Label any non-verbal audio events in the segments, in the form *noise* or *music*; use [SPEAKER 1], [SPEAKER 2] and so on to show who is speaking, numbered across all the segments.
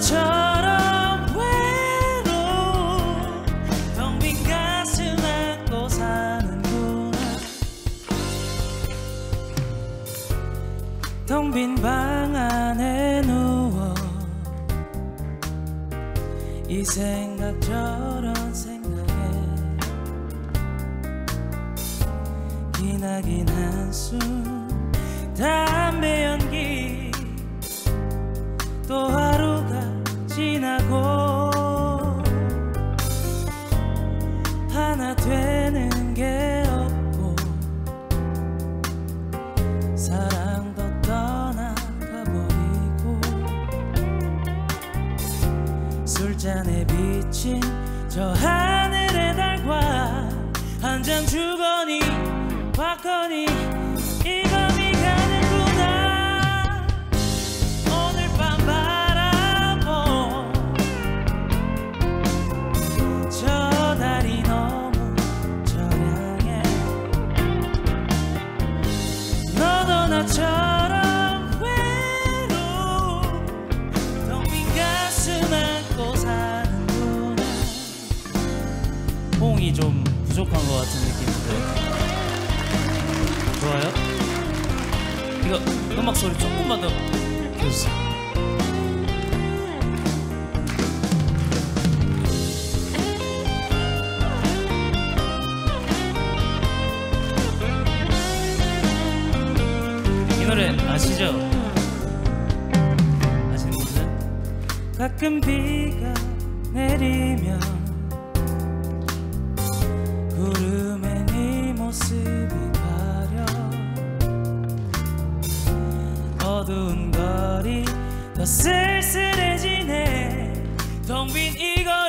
[SPEAKER 1] 너처럼 로워빈 가슴 안고 사는구나 텅빈 방 안에 누워 이 생각 저 So
[SPEAKER 2] 음악 소리 조금만 더 해주세요. 이 노래 아시죠? 아시는
[SPEAKER 1] 분들? 가끔 비가 내리면 더 쓸쓸해지네 텅빈 이거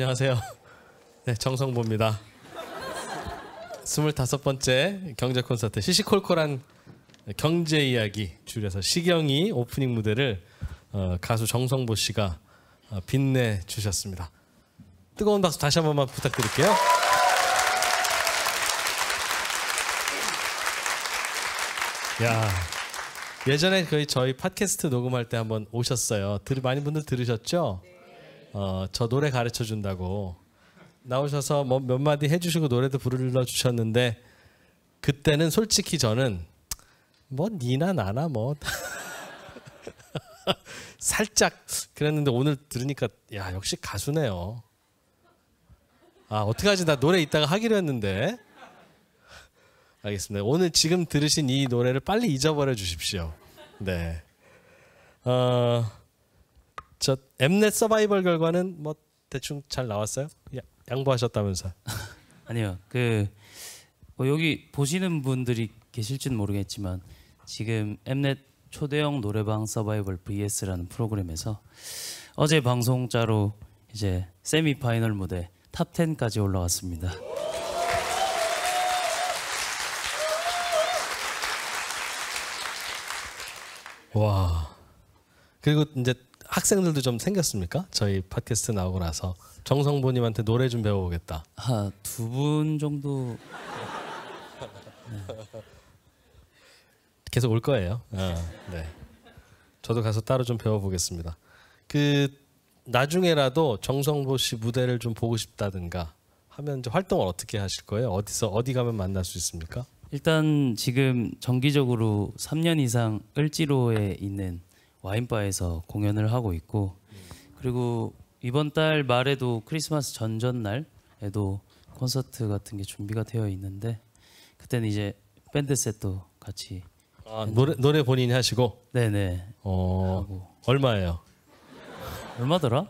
[SPEAKER 3] 안녕하세요. *laughs* 네, 정성보입니다. 스물 번째 경제 콘서트 시시콜콜한 경제 이야기 줄여서 시경이 오프닝 무대를 어, 가수 정성보 씨가 어, 빛내 주셨습니다. 뜨거운 박수 다시 한 번만 부탁드릴게요. 야 예전에 저희 팟캐스트 녹음할 때 한번 오셨어요. 들 많은 분들 들으셨죠? 네. 어, 저 노래 가르쳐 준다고 나오셔서 뭐 몇 마디 해주시고 노래도 부르러 주셨는데 그때는 솔직히 저는 뭐 니나 나나 뭐 *laughs* 살짝 그랬는데 오늘 들으니까 야 역시 가수네요. 아 어떡하지 나 노래 이따가 하기로 했는데 알겠습니다. 오늘 지금 들으신 이 노래를 빨리 잊어버려 주십시오. 네. 어... 저 엠넷 서바이벌 결과는 뭐 대충 잘 나왔어요? 야, 양보하셨다면서? *laughs* 아니요.
[SPEAKER 2] 그뭐 여기 보시는 분들이 계실지는 모르겠지만 지금 엠넷 초대형 노래방 서바이벌 vs라는 프로그램에서 어제 방송자로 이제 세미 파이널 무대 탑 10까지 올라왔습니다.
[SPEAKER 3] 와. 그리고 이제 학생들도 좀 생겼습니까? 저희 팟캐스트 나오고 나서 정성보님한테 노래 좀 배워보겠다. 아, 두분 정도 네. 계속 올 거예요. 아, 네. 저도 가서 따로 좀 배워보겠습니다. 그 나중에라도 정성보 씨 무대를 좀 보고 싶다든가 하면 이제 활동을 어떻게 하실 거예요? 어디서 어디 가면 만날 수 있습니까? 일단 지금
[SPEAKER 2] 정기적으로 3년 이상 을지로에 있는 와인바에서 공연을 하고 있고 그리고 이번 달 말에도 크리스마스 전전날에도 콘서트 같은 게 준비가 되어 있는데 그때는 이제 밴드 셋도 같이 아, 노래 노래 본인이 하시고 네네 어 하고. 얼마예요? 얼마더라?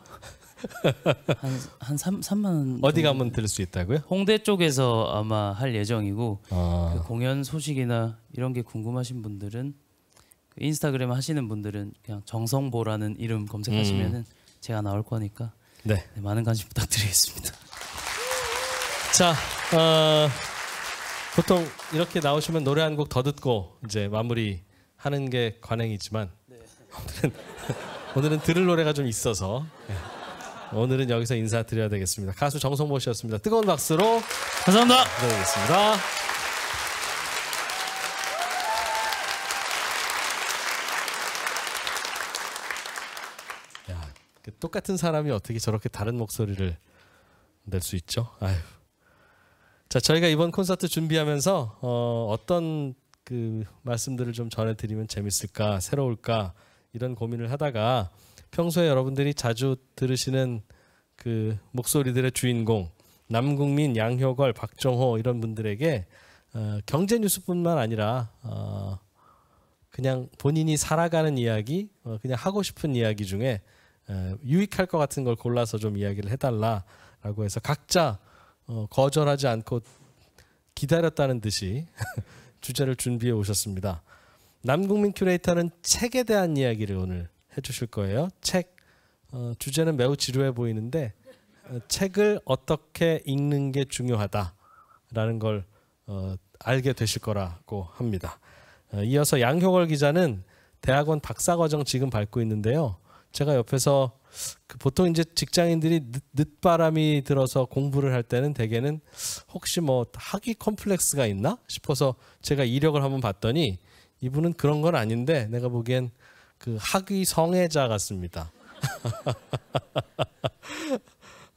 [SPEAKER 2] 한한 3, 만원 어디 가면 들을 수 있다고요? 홍대 쪽에서 아마 할 예정이고 아. 그 공연 소식이나 이런 게 궁금하신 분들은 인스타그램 하시는 분들은 그냥 정성보라는 이름 검색하시면은 음. 제가
[SPEAKER 3] 나올 거니까 네. 네, 많은 관심 부탁드리겠습니다. *laughs* 자, 어, 보통 이렇게 나오시면 노래 한 곡 더 듣고 이제 마무리 하는 게 관행이지만 네. 오늘은 *laughs* 오늘은 들을 노래가 좀 있어서 네. 오늘은 여기서 인사드려야 되겠습니다. 가수 정성모 씨였습니다. 뜨거운 박수로 감사합니다. 드리겠습니다. 똑같은 사람이 어떻게 저렇게 다른 목소리를 낼 수 있죠? 아휴. 자, 저희가 이번 콘서트 준비하면서 어, 어떤 그 말씀들을 좀 전해드리면 재밌을까, 새로울까 이런 고민을 하다가 평소에 여러분들이 자주 들으시는 그 목소리들의 주인공 남국민, 양효걸, 박정호 이런 분들에게 어, 경제 뉴스뿐만 아니라 어, 그냥 본인이 살아가는 이야기, 어, 그냥 하고 싶은 이야기 중에 유익할 것 같은 걸 골라서 좀 이야기를 해달라라고 해서 각자 어, 거절하지 않고 기다렸다는 듯이 *laughs* 주제를 준비해 오셨습니다. 남국민 큐레이터는 책에 대한 이야기를 오늘 해주실 거예요. 책 어, 주제는 매우 지루해 보이는데 어, 책을 어떻게 읽는 게 중요하다라는 걸 알게 되실 거라고 합니다. 이어서 양효걸 기자는 대학원 박사과정 지금 밟고 있는데요. 제가 옆에서 그 보통 이제 직장인들이 늦, 바람이 들어서 공부를 할 때는 대개는 혹시 뭐 학위 컴플렉스가 있나 싶어서 제가 이력을 한번 봤더니 이분은 그런 건 아닌데 내가 보기엔 그 학위 성애자 같습니다. *laughs*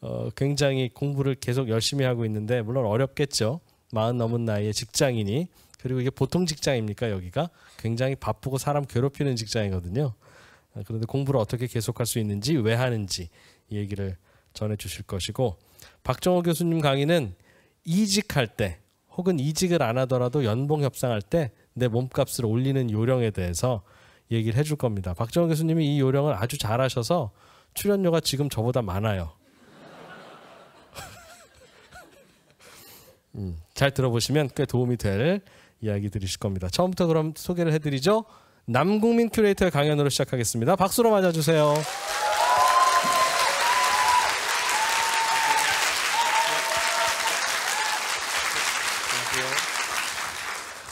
[SPEAKER 3] 어, 굉장히 공부를 계속 열심히 하고 있는데 물론 어렵겠죠. 마흔 넘은 나이에 직장인이 그리고 이게 보통 직장입니까 여기가 굉장히 바쁘고 사람 괴롭히는 직장이거든요. 아, 그런데 공부를 어떻게 계속할 수 있는지 왜 하는지 얘기를 전해 주실 것이고 박정호 교수님 강의는 이직할 때 혹은 이직을 안 하더라도 연봉 협상할 때 내 몸값을 올리는 요령에 대해서 얘기를 해 줄 겁니다. 박정호 교수님이 이 요령을 아주 잘하셔서 출연료가 지금 저보다 많아요. *laughs* 음, 잘 들어보시면 꽤 도움이 될이야기들으실 겁니다. 처음부터 그럼 소개를 해드리죠. 남국민 큐레이터의 강연으로 시작하겠습니다. 박수로 맞아주세요.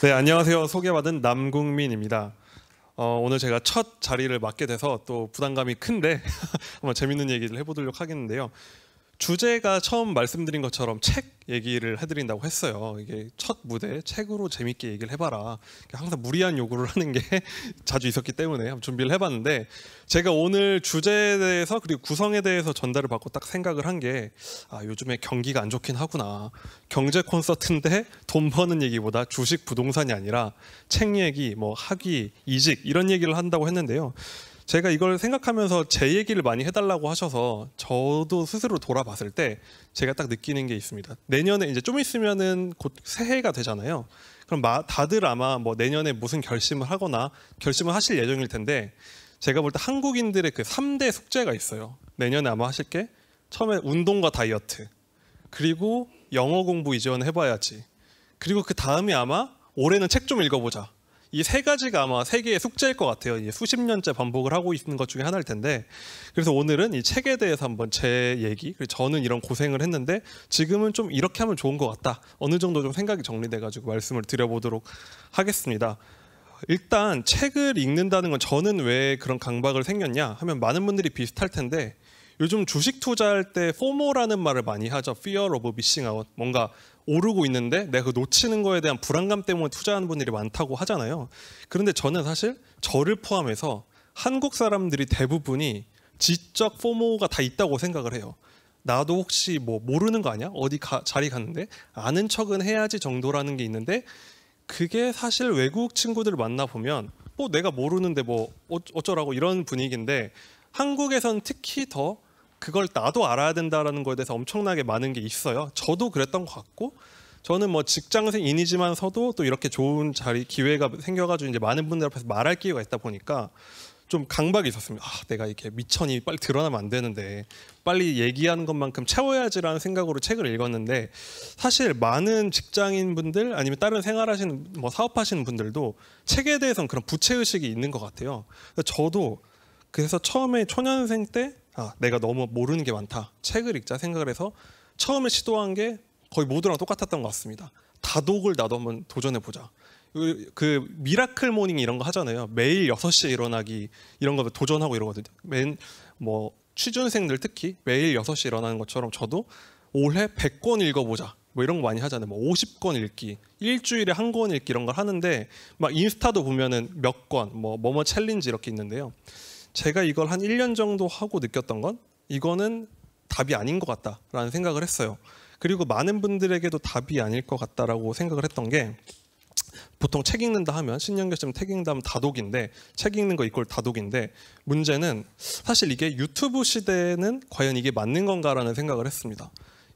[SPEAKER 4] 네, 안녕하세요. 소개받은 남국민입니다. 어, 오늘 제가 첫 자리를 맡게 돼서 또 부담감이 큰데 *laughs* 한번 재밌는 얘기를 해보도록 하겠는데요. 주제가 처음 말씀드린 것처럼 책 얘기를 해드린다고 했어요. 이게 첫 무대 책으로 재밌게 얘기를 해봐라. 항상 무리한 요구를 하는 게 *laughs* 자주 있었기 때문에 준비를 해봤는데 제가 오늘 주제에 대해서 그리고 구성에 대해서 전달을 받고 딱 생각을 한 게 아, 요즘에 경기가 안 좋긴 하구나. 경제 콘서트인데 돈 버는 얘기보다 주식 부동산이 아니라 책 얘기, 뭐 학위, 이직 이런 얘기를 한다고 했는데요. 제가 이걸 생각하면서 제 얘기를 많이 해달라고 하셔서 저도 스스로 돌아봤을 때 제가 딱 느끼는 게 있습니다. 내년에 이제 좀 있으면은 곧 새해가 되잖아요. 그럼 다들 아마 뭐 내년에 무슨 결심을 하거나 결심을 하실 예정일 텐데 제가 볼 때 한국인들의 그 3대 숙제가 있어요. 내년에 아마 하실 게 처음에 운동과 다이어트 그리고 영어 공부 이전 해봐야지 그리고 그 다음이 아마 올해는 책 좀 읽어보자 이세 가지가 아마 세계의 숙제일 것 같아요. 이제 수십 년째 반복을 하고 있는 것 중에 하나일 텐데 그래서 오늘은 이 책에 대해서 한번 제 얘기 그리고 저는 이런 고생을 했는데 지금은 좀 이렇게 하면 좋은 것 같다. 어느 정도 좀 생각이 정리돼가지고 말씀을 드려보도록 하겠습니다. 일단 책을 읽는다는 건 저는 왜 그런 강박을 생겼냐 하면 많은 분들이 비슷할 텐데 요즘 주식 투자할 때 포모라는 말을 많이 하죠. Fear of missing out. 뭔가 오르고 있는데 내가 그 놓치는 거에 대한 불안감 때문에 투자하는 분들이 많다고 하잖아요. 그런데 저는 사실 저를 포함해서 한국 사람들이 대부분이 지적 포모가 다 있다고 생각을 해요. 나도 혹시 뭐 모르는 거 아니야? 어디 가, 자리 갔는데 아는 척은 해야지 정도라는 게 있는데 그게 사실 외국 친구들 만나 보면 뭐 내가 모르는데 뭐 어, 어쩌라고 이런 분위기인데 한국에선 특히 더 그걸 나도 알아야 된다라는 거에 대해서 엄청나게 많은 게 있어요. 저도 그랬던 것 같고 저는 뭐 직장생인이지만서도 또 이렇게 좋은 자리 기회가 생겨가지고 이제 많은 분들 앞에서 말할 기회가 있다 보니까 좀 강박이 있었습니다. 아, 내가 이렇게 미천이 빨리 드러나면 안 되는데 빨리 얘기하는 것만큼 채워야지라는 생각으로 책을 읽었는데 사실 많은 직장인 분들 아니면 다른 생활하시는 뭐 사업하시는 분들도 책에 대해서는 그런 부채 의식이 있는 것 같아요. 저도 그래서 처음에 초년생 때 아, 내가 너무 모르는 게 많다. 책을 읽자 생각을 해서 처음에 시도한 게 거의 모두랑 똑같았던 것 같습니다. 다독을 나도 한번 도전해 보자. 그, 그, 미라클 모닝 이런 거 하잖아요. 매일 6시에 일어나기 이런 거 도전하고 이러거든요. 맨 뭐 취준생들 특히 매일 6시에 일어나는 것처럼 저도 올해 100권 읽어보자. 뭐 이런 거 많이 하잖아요. 뭐 50권 읽기, 일주일에 한 권 읽기 이런 걸 하는데 막 인스타도 보면은 몇 권, 뭐 뭐뭐 챌린지 이렇게 있는데요. 제가 이걸 한 1년 정도 하고 느꼈던 건 이거는 답이 아닌 것 같다라는 생각을 했어요. 그리고 많은 분들에게도 답이 아닐 것 같다라고 생각을 했던 게 보통 책 읽는다 하면 신년결심 책 읽는다 하면 다독인데 책 읽는 거이걸 다독인데 문제는 사실 이게 유튜브 시대에는 과연 이게 맞는 건가라는 생각을 했습니다.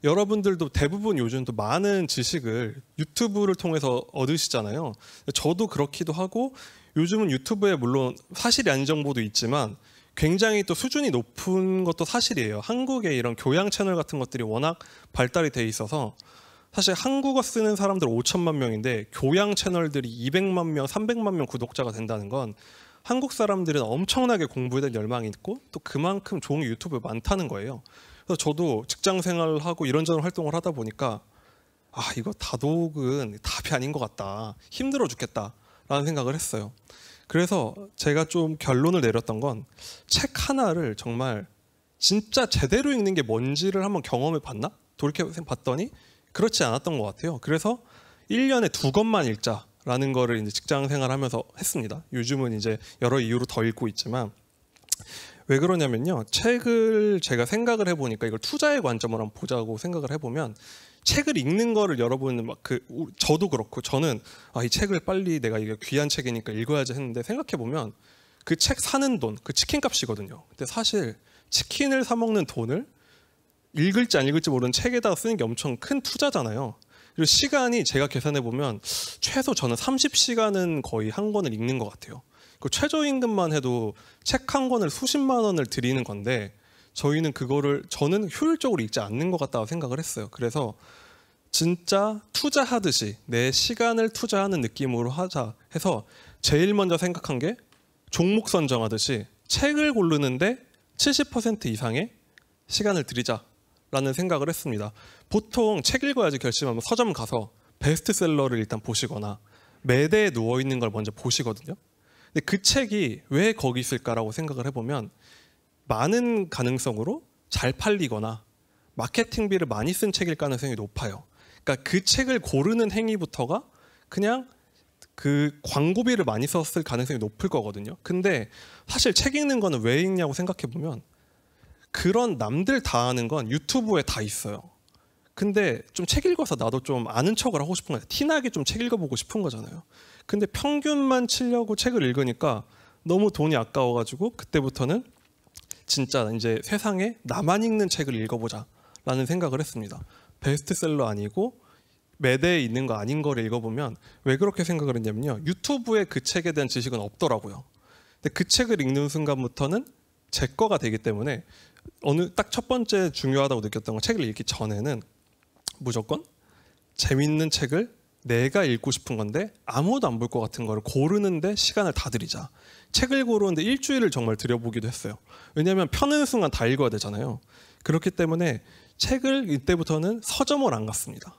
[SPEAKER 4] 여러분들도 대부분 요즘 도 많은 지식을 유튜브를 통해서 얻으시잖아요. 저도 그렇기도 하고 요즘은 유튜브에 물론 사실이 아닌 정보도 있지만 굉장히 또 수준이 높은 것도 사실이에요. 한국의 이런 교양 채널 같은 것들이 워낙 발달이 돼 있어서 사실 한국어 쓰는 사람들 5천만 명인데 교양 채널들이 200만 명, 300만 명 구독자가 된다는 건 한국 사람들은 엄청나게 공부에 대한 열망이 있고 또 그만큼 좋은 유튜브 많다는 거예요. 그래서 저도 직장 생활을 하고 이런저런 활동을 하다 보니까 아 이거 다독은 답이 아닌 것 같다. 힘들어 죽겠다. 라는 생각을 했어요. 그래서 제가 좀 결론을 내렸던 건 책 하나를 정말 진짜 제대로 읽는 게 뭔지를 한번 경험해 봤나? 돌이켜 봤더니 그렇지 않았던 것 같아요. 그래서 1년에 두 권만 읽자라는 거를 이제 직장 생활하면서 했습니다. 요즘은 이제 여러 이유로 더 읽고 있지만 왜 그러냐면요. 책을 제가 생각을 해보니까 이걸 투자의 관점으로 한번 보자고 생각을 해보면 책을 읽는 거를 여러분 막그 저도 그렇고 저는 아 이 책을 빨리 내가 이게 귀한 책이니까 읽어야지 했는데 생각해 보면 그 책 사는 돈 그 치킨 값이거든요. 근데 사실 치킨을 사 먹는 돈을 읽을지 안 읽을지 모르는 책에다 가 쓰는 게 엄청 큰 투자잖아요. 그리고 시간이 제가 계산해 보면 최소 저는 30시간은 거의 한 권을 읽는 것 같아요. 그 최저임금만 해도 책 한 권을 수십만 원을 드리는 건데 저희는 그거를 저는 효율적으로 읽지 않는 것 같다고 생각을 했어요. 그래서 진짜 투자하듯이 내 시간을 투자하는 느낌으로 하자 해서 제일 먼저 생각한 게 종목 선정하듯이 책을 고르는데 70% 이상의 시간을 들이자라는 생각을 했습니다. 보통 책 읽어야지 결심하면 서점 가서 베스트셀러를 일단 보시거나 매대에 누워 있는 걸 먼저 보시거든요. 근데 그 책이 왜 거기 있을까라고 생각을 해보면 많은 가능성으로 잘 팔리거나 마케팅비를 많이 쓴 책일 가능성이 높아요. 그러니까 그 책을 고르는 행위부터가 그냥 그 광고비를 많이 썼을 가능성이 높을 거거든요. 근데 사실 책 읽는 거는 왜 읽냐고 생각해 보면 그런 남들 다 아는 건 유튜브에 다 있어요. 근데 좀 책 읽어서 나도 좀 아는 척을 하고 싶은 거예요. 티나게 좀 책 읽어보고 싶은 거잖아요. 근데 평균만 치려고 책을 읽으니까 너무 돈이 아까워가지고 그때부터는 진짜 이제 세상에 나만 읽는 책을 읽어보자라는 생각을 했습니다. 베스트셀러 아니고 매대에 있는 거 아닌 걸 읽어보면 왜 그렇게 생각을 했냐면요. 유튜브에 그 책에 대한 지식은 없더라고요. 근데 그 책을 읽는 순간부터는 제 거가 되기 때문에 어느 딱 첫 번째 중요하다고 느꼈던 건 책을 읽기 전에는 무조건 재밌는 책을 내가 읽고 싶은 건데 아무도 안 볼 것 같은 걸 고르는데 시간을 다 들이자. 책을 고르는데 일주일을 정말 들여보기도 했어요. 왜냐하면 펴는 순간 다 읽어야 되잖아요. 그렇기 때문에 책을 이때부터는 서점을 안 갔습니다.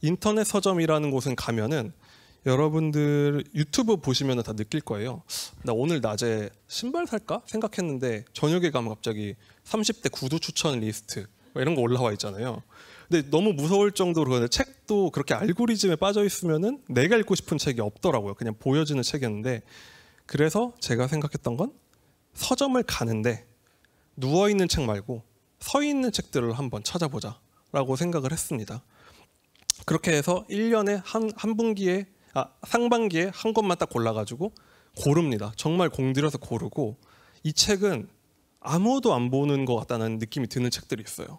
[SPEAKER 4] 인터넷 서점이라는 곳은 가면은 여러분들 유튜브 보시면 다 느낄 거예요. 나 오늘 낮에 신발 살까 생각했는데 저녁에 가면 갑자기 30대 구두 추천 리스트 뭐 이런 거 올라와 있잖아요. 근데 너무 무서울 정도로 그런데 책도 그렇게 알고리즘에 빠져 있으면은 내가 읽고 싶은 책이 없더라고요. 그냥 보여지는 책이었는데 그래서 제가 생각했던 건 서점을 가는데 누워 있는 책 말고 서 있는 책들을 한번 찾아보자라고 생각을 했습니다. 그렇게 해서 1년에 한, 한 분기에 아, 상반기에 한 권만 딱 골라가지고 고릅니다. 정말 공들여서 고르고 이 책은 아무도 안 보는 것 같다는 느낌이 드는 책들이 있어요.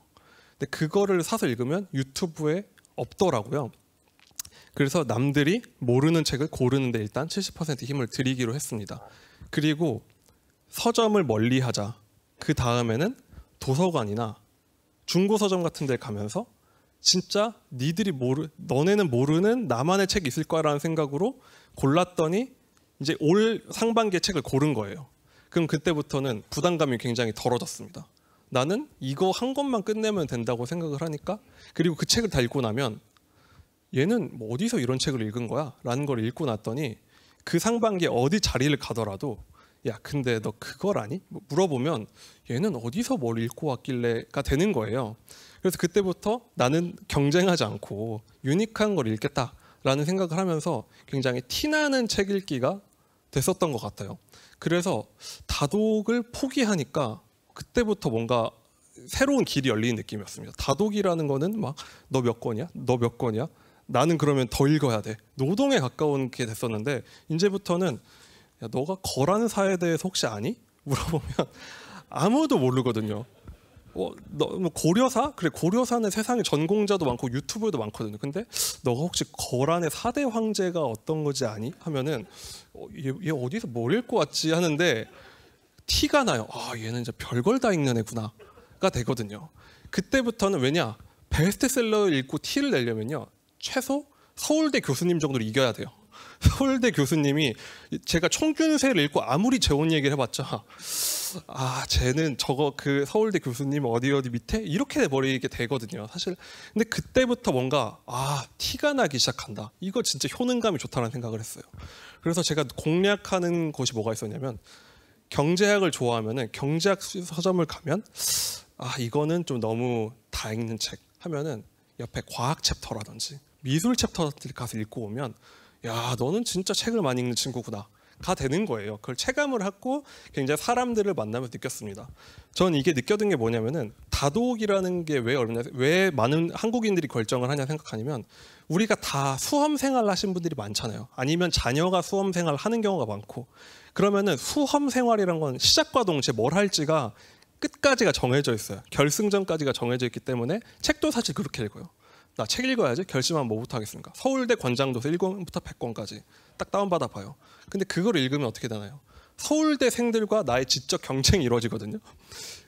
[SPEAKER 4] 근데 그거를 사서 읽으면 유튜브에 없더라고요. 그래서 남들이 모르는 책을 고르는데 일단 70% 힘을 들이기로 했습니다. 그리고 서점을 멀리 하자. 그 다음에는 도서관이나 중고 서점 같은 데 가면서 진짜 니들이 모르 너네는 모르는 나만의 책이 있을 거라는 생각으로 골랐더니 이제 올 상반기에 책을 고른 거예요. 그럼 그때부터는 부담감이 굉장히 덜어졌습니다. 나는 이거 한 것만 끝내면 된다고 생각을 하니까 그리고 그 책을 다 읽고 나면 얘는 뭐 어디서 이런 책을 읽은 거야? 라는 걸 읽고 났더니 그 상반기에 어디 자리를 가더라도 야 근데 너 그걸 아니? 뭐 물어보면 얘는 어디서 뭘 읽고 왔길래가 되는 거예요. 그래서 그때부터 나는 경쟁하지 않고 유니크한 걸 읽겠다라는 생각을 하면서 굉장히 티나는 책 읽기가 됐었던 것 같아요. 그래서 다독을 포기하니까 그때부터 뭔가 새로운 길이 열리는 느낌이었습니다. 다독이라는 거는 막 너 몇 권이야? 너 몇 권이야? 나는 그러면 더 읽어야 돼. 노동에 가까운 게 됐었는데 이제부터는 야, 너가 거란 사에 대해서 혹시 아니? *laughs* 물어보면 아무도 모르거든요. 어, 너, 뭐 고려사? 그래 고려사는 세상에 전공자도 많고 유튜브에도 많거든요. 근데 너가 혹시 거란의 사대 황제가 어떤 거지 아니? 하면은 어, 얘, 얘 어디서 뭘 읽고 왔지 하는데 티가 나요. 아, 얘는 이제 별걸 다 읽는 애구나가 되거든요. 그때부터는 왜냐? 베스트셀러 읽고 티를 내려면요. 최소 서울대 교수님 정도로 이겨야 돼요. *laughs* 서울대 교수님이 제가 총균세를 읽고 아무리 재혼 얘기를 해봤자 아 쟤는 저거 그 서울대 교수님 어디 어디 밑에 이렇게 돼버리게 되거든요 사실 근데 그때부터 뭔가 아 티가 나기 시작한다 이거 진짜 효능감이 좋다는 생각을 했어요 그래서 제가 공략하는 것이 뭐가 있었냐면 경제학을 좋아하면 경제학 서점을 가면 아 이거는 좀 너무 다 읽는 책 하면은 옆에 과학 챕터라든지 미술 챕터들 가서 읽고 오면 야 너는 진짜 책을 많이 읽는 친구구나 가 되는 거예요. 그걸 체감을 하고 굉장히 사람들을 만나면서 느꼈습니다. 저는 이게 느껴진 게 뭐냐면은 다독이라는 게왜 어렵냐 왜 많은 한국인들이 결정을 하냐 생각하냐면 우리가 다 수험 생활 하신 분들이 많잖아요. 아니면 자녀가 수험 생활 하는 경우가 많고 그러면은 후험 생활이란 건 시작과 동시에 뭘 할지가 끝까지가 정해져 있어요. 결승전까지가 정해져 있기 때문에 책도 사실 그렇게 읽어요. 나 책 읽어야지 결심하면 뭐부터 하겠습니까? 서울대 권장도서 1권부터 100권까지 딱 다운받아 봐요. 근데 그걸 읽으면 어떻게 되나요? 서울대생들과 나의 지적 경쟁이 이루어지거든요.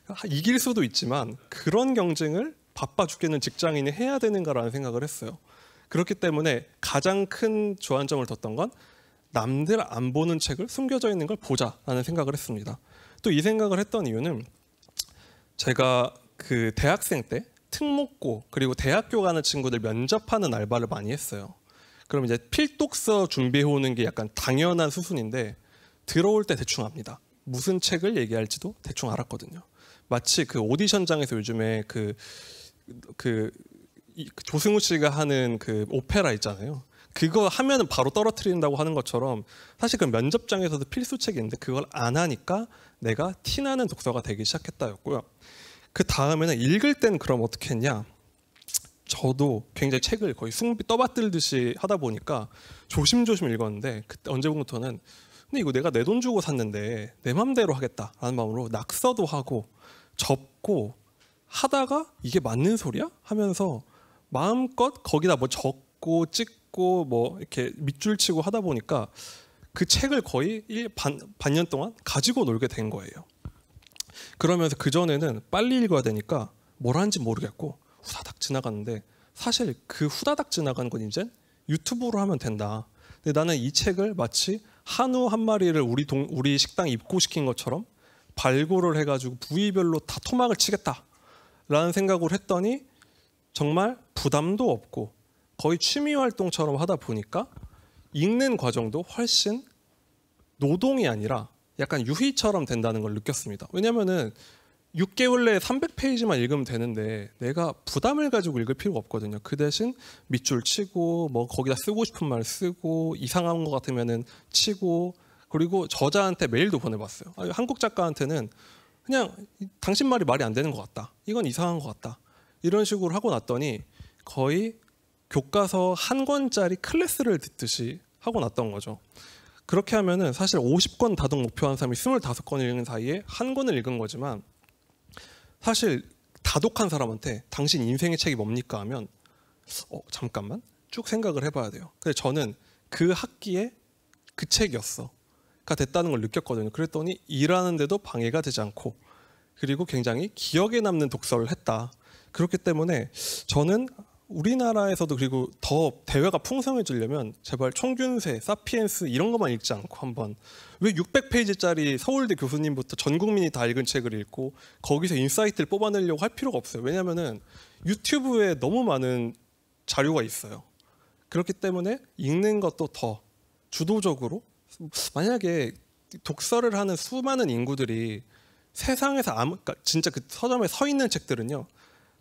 [SPEAKER 4] 아, 이길 수도 있지만 그런 경쟁을 바빠 죽겠는 직장인이 해야 되는가라는 생각을 했어요. 그렇기 때문에 가장 큰 조안점을 뒀던 건 남들 안 보는 책을 숨겨져 있는 걸 보자라는 생각을 했습니다. 또 이 생각을 했던 이유는 제가 그 대학생 때 특목고 그리고 대학교 가는 친구들 면접하는 알바를 많이 했어요. 그럼 이제 필독서 준비해 오는 게 약간 당연한 수순인데 들어올 때 대충 압니다. 무슨 책을 얘기할지도 대충 알았거든요. 마치 그 오디션장에서 요즘에 그그 그, 그 조승우 씨가 하는 그 오페라 있잖아요. 그거 하면은 바로 떨어뜨린다고 하는 것처럼 사실 그 면접장에서도 필수책인데 그걸 안 하니까 내가 티나는 독서가 되기 시작했다였고요. 그 다음에는 읽을 땐 그럼 어떻게 했냐? 저도 굉장히 책을 거의 숭비 떠받들듯이 하다 보니까 조심조심 읽었는데 그때 언제부터는 근데 이거 내가 내 돈 주고 샀는데 내 맘대로 하겠다라는 마음으로 낙서도 하고 접고 하다가 이게 맞는 소리야 하면서 마음껏 거기다 뭐 적고 찍고 찾고 뭐 이렇게 밑줄 치고 하다 보니까 그 책을 거의 반, 반년 동안 가지고 놀게 된 거예요. 그러면서 그전에는 빨리 읽어야 되니까 뭘 하는지 모르겠고 후다닥 지나갔는데 사실 그 후다닥 지나간 건 이제 유튜브로 하면 된다. 근데 나는 이 책을 마치 한우 한 마리를 우리 동 우리 식당 입고시킨 것처럼 발굴을 해가지고 부위별로 다 토막을 치겠다라는 생각을 했더니 정말 부담도 없고 거의 취미 활동처럼 하다 보니까 읽는 과정도 훨씬 노동이 아니라 약간 유희처럼 된다는 걸 느꼈습니다. 왜냐면은 6개월 내에 300페이지만 읽으면 되는데 내가 부담을 가지고 읽을 필요가 없거든요. 그 대신 밑줄 치고 뭐 거기다 쓰고 싶은 말 쓰고 이상한 것 같으면은 치고 그리고 저자한테 메일도 보내봤어요. 아, 한국 작가한테는 그냥 당신 말이 말이 안 되는 것 같다. 이건 이상한 것 같다. 이런 식으로 하고 났더니 거의 교과서 한 권짜리 클래스를 듣듯이 하고 났던 거죠. 그렇게 하면은 사실 50권 다독 목표한 사람이 25권 읽는 사이에 한 권을 읽은 거지만 사실 다독한 사람한테 당신 인생의 책이 뭡니까 하면 어, 잠깐만 쭉 생각을 해봐야 돼요. 근데 저는 그 학기에 그 책이었어가 됐다는 걸 느꼈거든요. 그랬더니 일하는데도 방해가 되지 않고 그리고 굉장히 기억에 남는 독서를 했다. 그렇기 때문에 저는 우리나라에서도 그리고 더 대회가 풍성해지려면 제발 총균세, 사피엔스 이런 것만 읽지 않고 한번 왜 600페이지짜리 서울대 교수님부터 전 국민이 다 읽은 책을 읽고 거기서 인사이트를 뽑아내려고 할 필요가 없어요. 왜냐면은 유튜브에 너무 많은 자료가 있어요. 그렇기 때문에 읽는 것도 더 주도적으로 만약에 독서를 하는 수많은 인구들이 세상에서 아무 그러니까 진짜 그 서점에 서 있는 책들은요.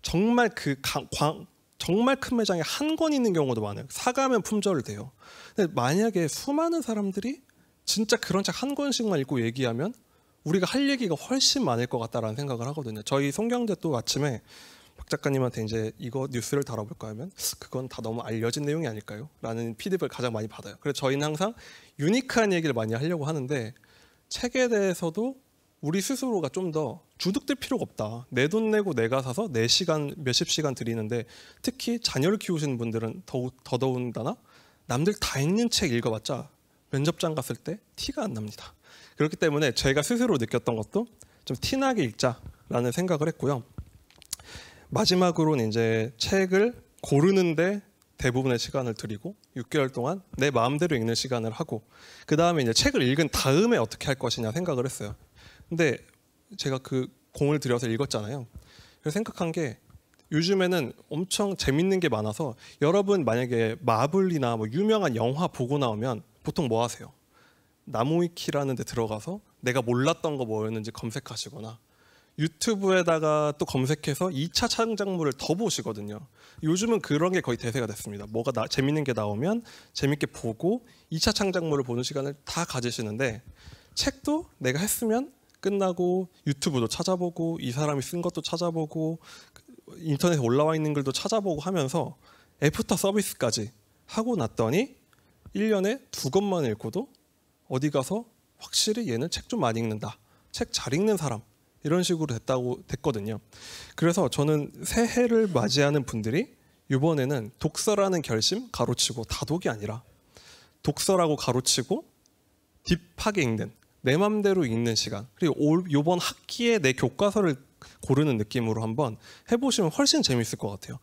[SPEAKER 4] 정말 그 강, 광, 정말 큰 매장에 한 권 있는 경우도 많아요. 사가면 품절돼요. 근데 만약에 수많은 사람들이 진짜 그런 책 한 권씩만 읽고 얘기하면 우리가 할 얘기가 훨씬 많을 것 같다라는 생각을 하거든요. 저희 송경대 또 아침에 박 작가님한테 이제 이거 뉴스를 다뤄볼까 하면 그건 다 너무 알려진 내용이 아닐까요? 라는 피드백을 가장 많이 받아요. 그래서 저희는 항상 유니크한 얘기를 많이 하려고 하는데 책에 대해서도 우리 스스로가 좀 더 주눅들 필요가 없다. 내 돈 내고 내가 사서 내 시간 몇십 시간 드리는데 특히 자녀를 키우시는 분들은 더욱 더더군다나 남들 다 읽는 책 읽어봤자 면접장 갔을 때 티가 안 납니다. 그렇기 때문에 제가 스스로 느꼈던 것도 좀 티나게 읽자라는 생각을 했고요. 마지막으로는 이제 책을 고르는데 대부분의 시간을 드리고 6개월 동안 내 마음대로 읽는 시간을 하고 그 다음에 이제 책을 읽은 다음에 어떻게 할 것이냐 생각을 했어요. 근데 제가 그 공을 들여서 읽었잖아요. 그래서 생각한 게 요즘에는 엄청 재밌는 게 많아서 여러분 만약에 마블이나 뭐 유명한 영화 보고 나오면 보통 뭐 하세요? 나무위키라는 데 들어가서 내가 몰랐던 거 뭐였는지 검색하시거나 유튜브에다가 또 검색해서 2차 창작물을 더 보시거든요. 요즘은 그런 게 거의 대세가 됐습니다. 뭐가 나, 재밌는 게 나오면 재밌게 보고 2차 창작물을 보는 시간을 다 가지시는데 책도 내가 했으면 끝나고 유튜브도 찾아보고 이 사람이 쓴 것도 찾아보고 인터넷에 올라와 있는 글도 찾아보고 하면서 애프터 서비스까지 하고 났더니 1년에 두 권만 읽고도 어디 가서 확실히 얘는 책 좀 많이 읽는다. 책 잘 읽는 사람. 이런 식으로 됐다고 됐거든요. 그래서 저는 새해를 맞이하는 분들이 이번에는 독서라는 결심 가로치고 다독이 아니라 독서라고 가로치고 딥하게 읽는 내 맘대로 읽는 시간 그리고 요번 학기에 내 교과서를 고르는 느낌으로 한번 해보시면 훨씬 재밌을 것 같아요.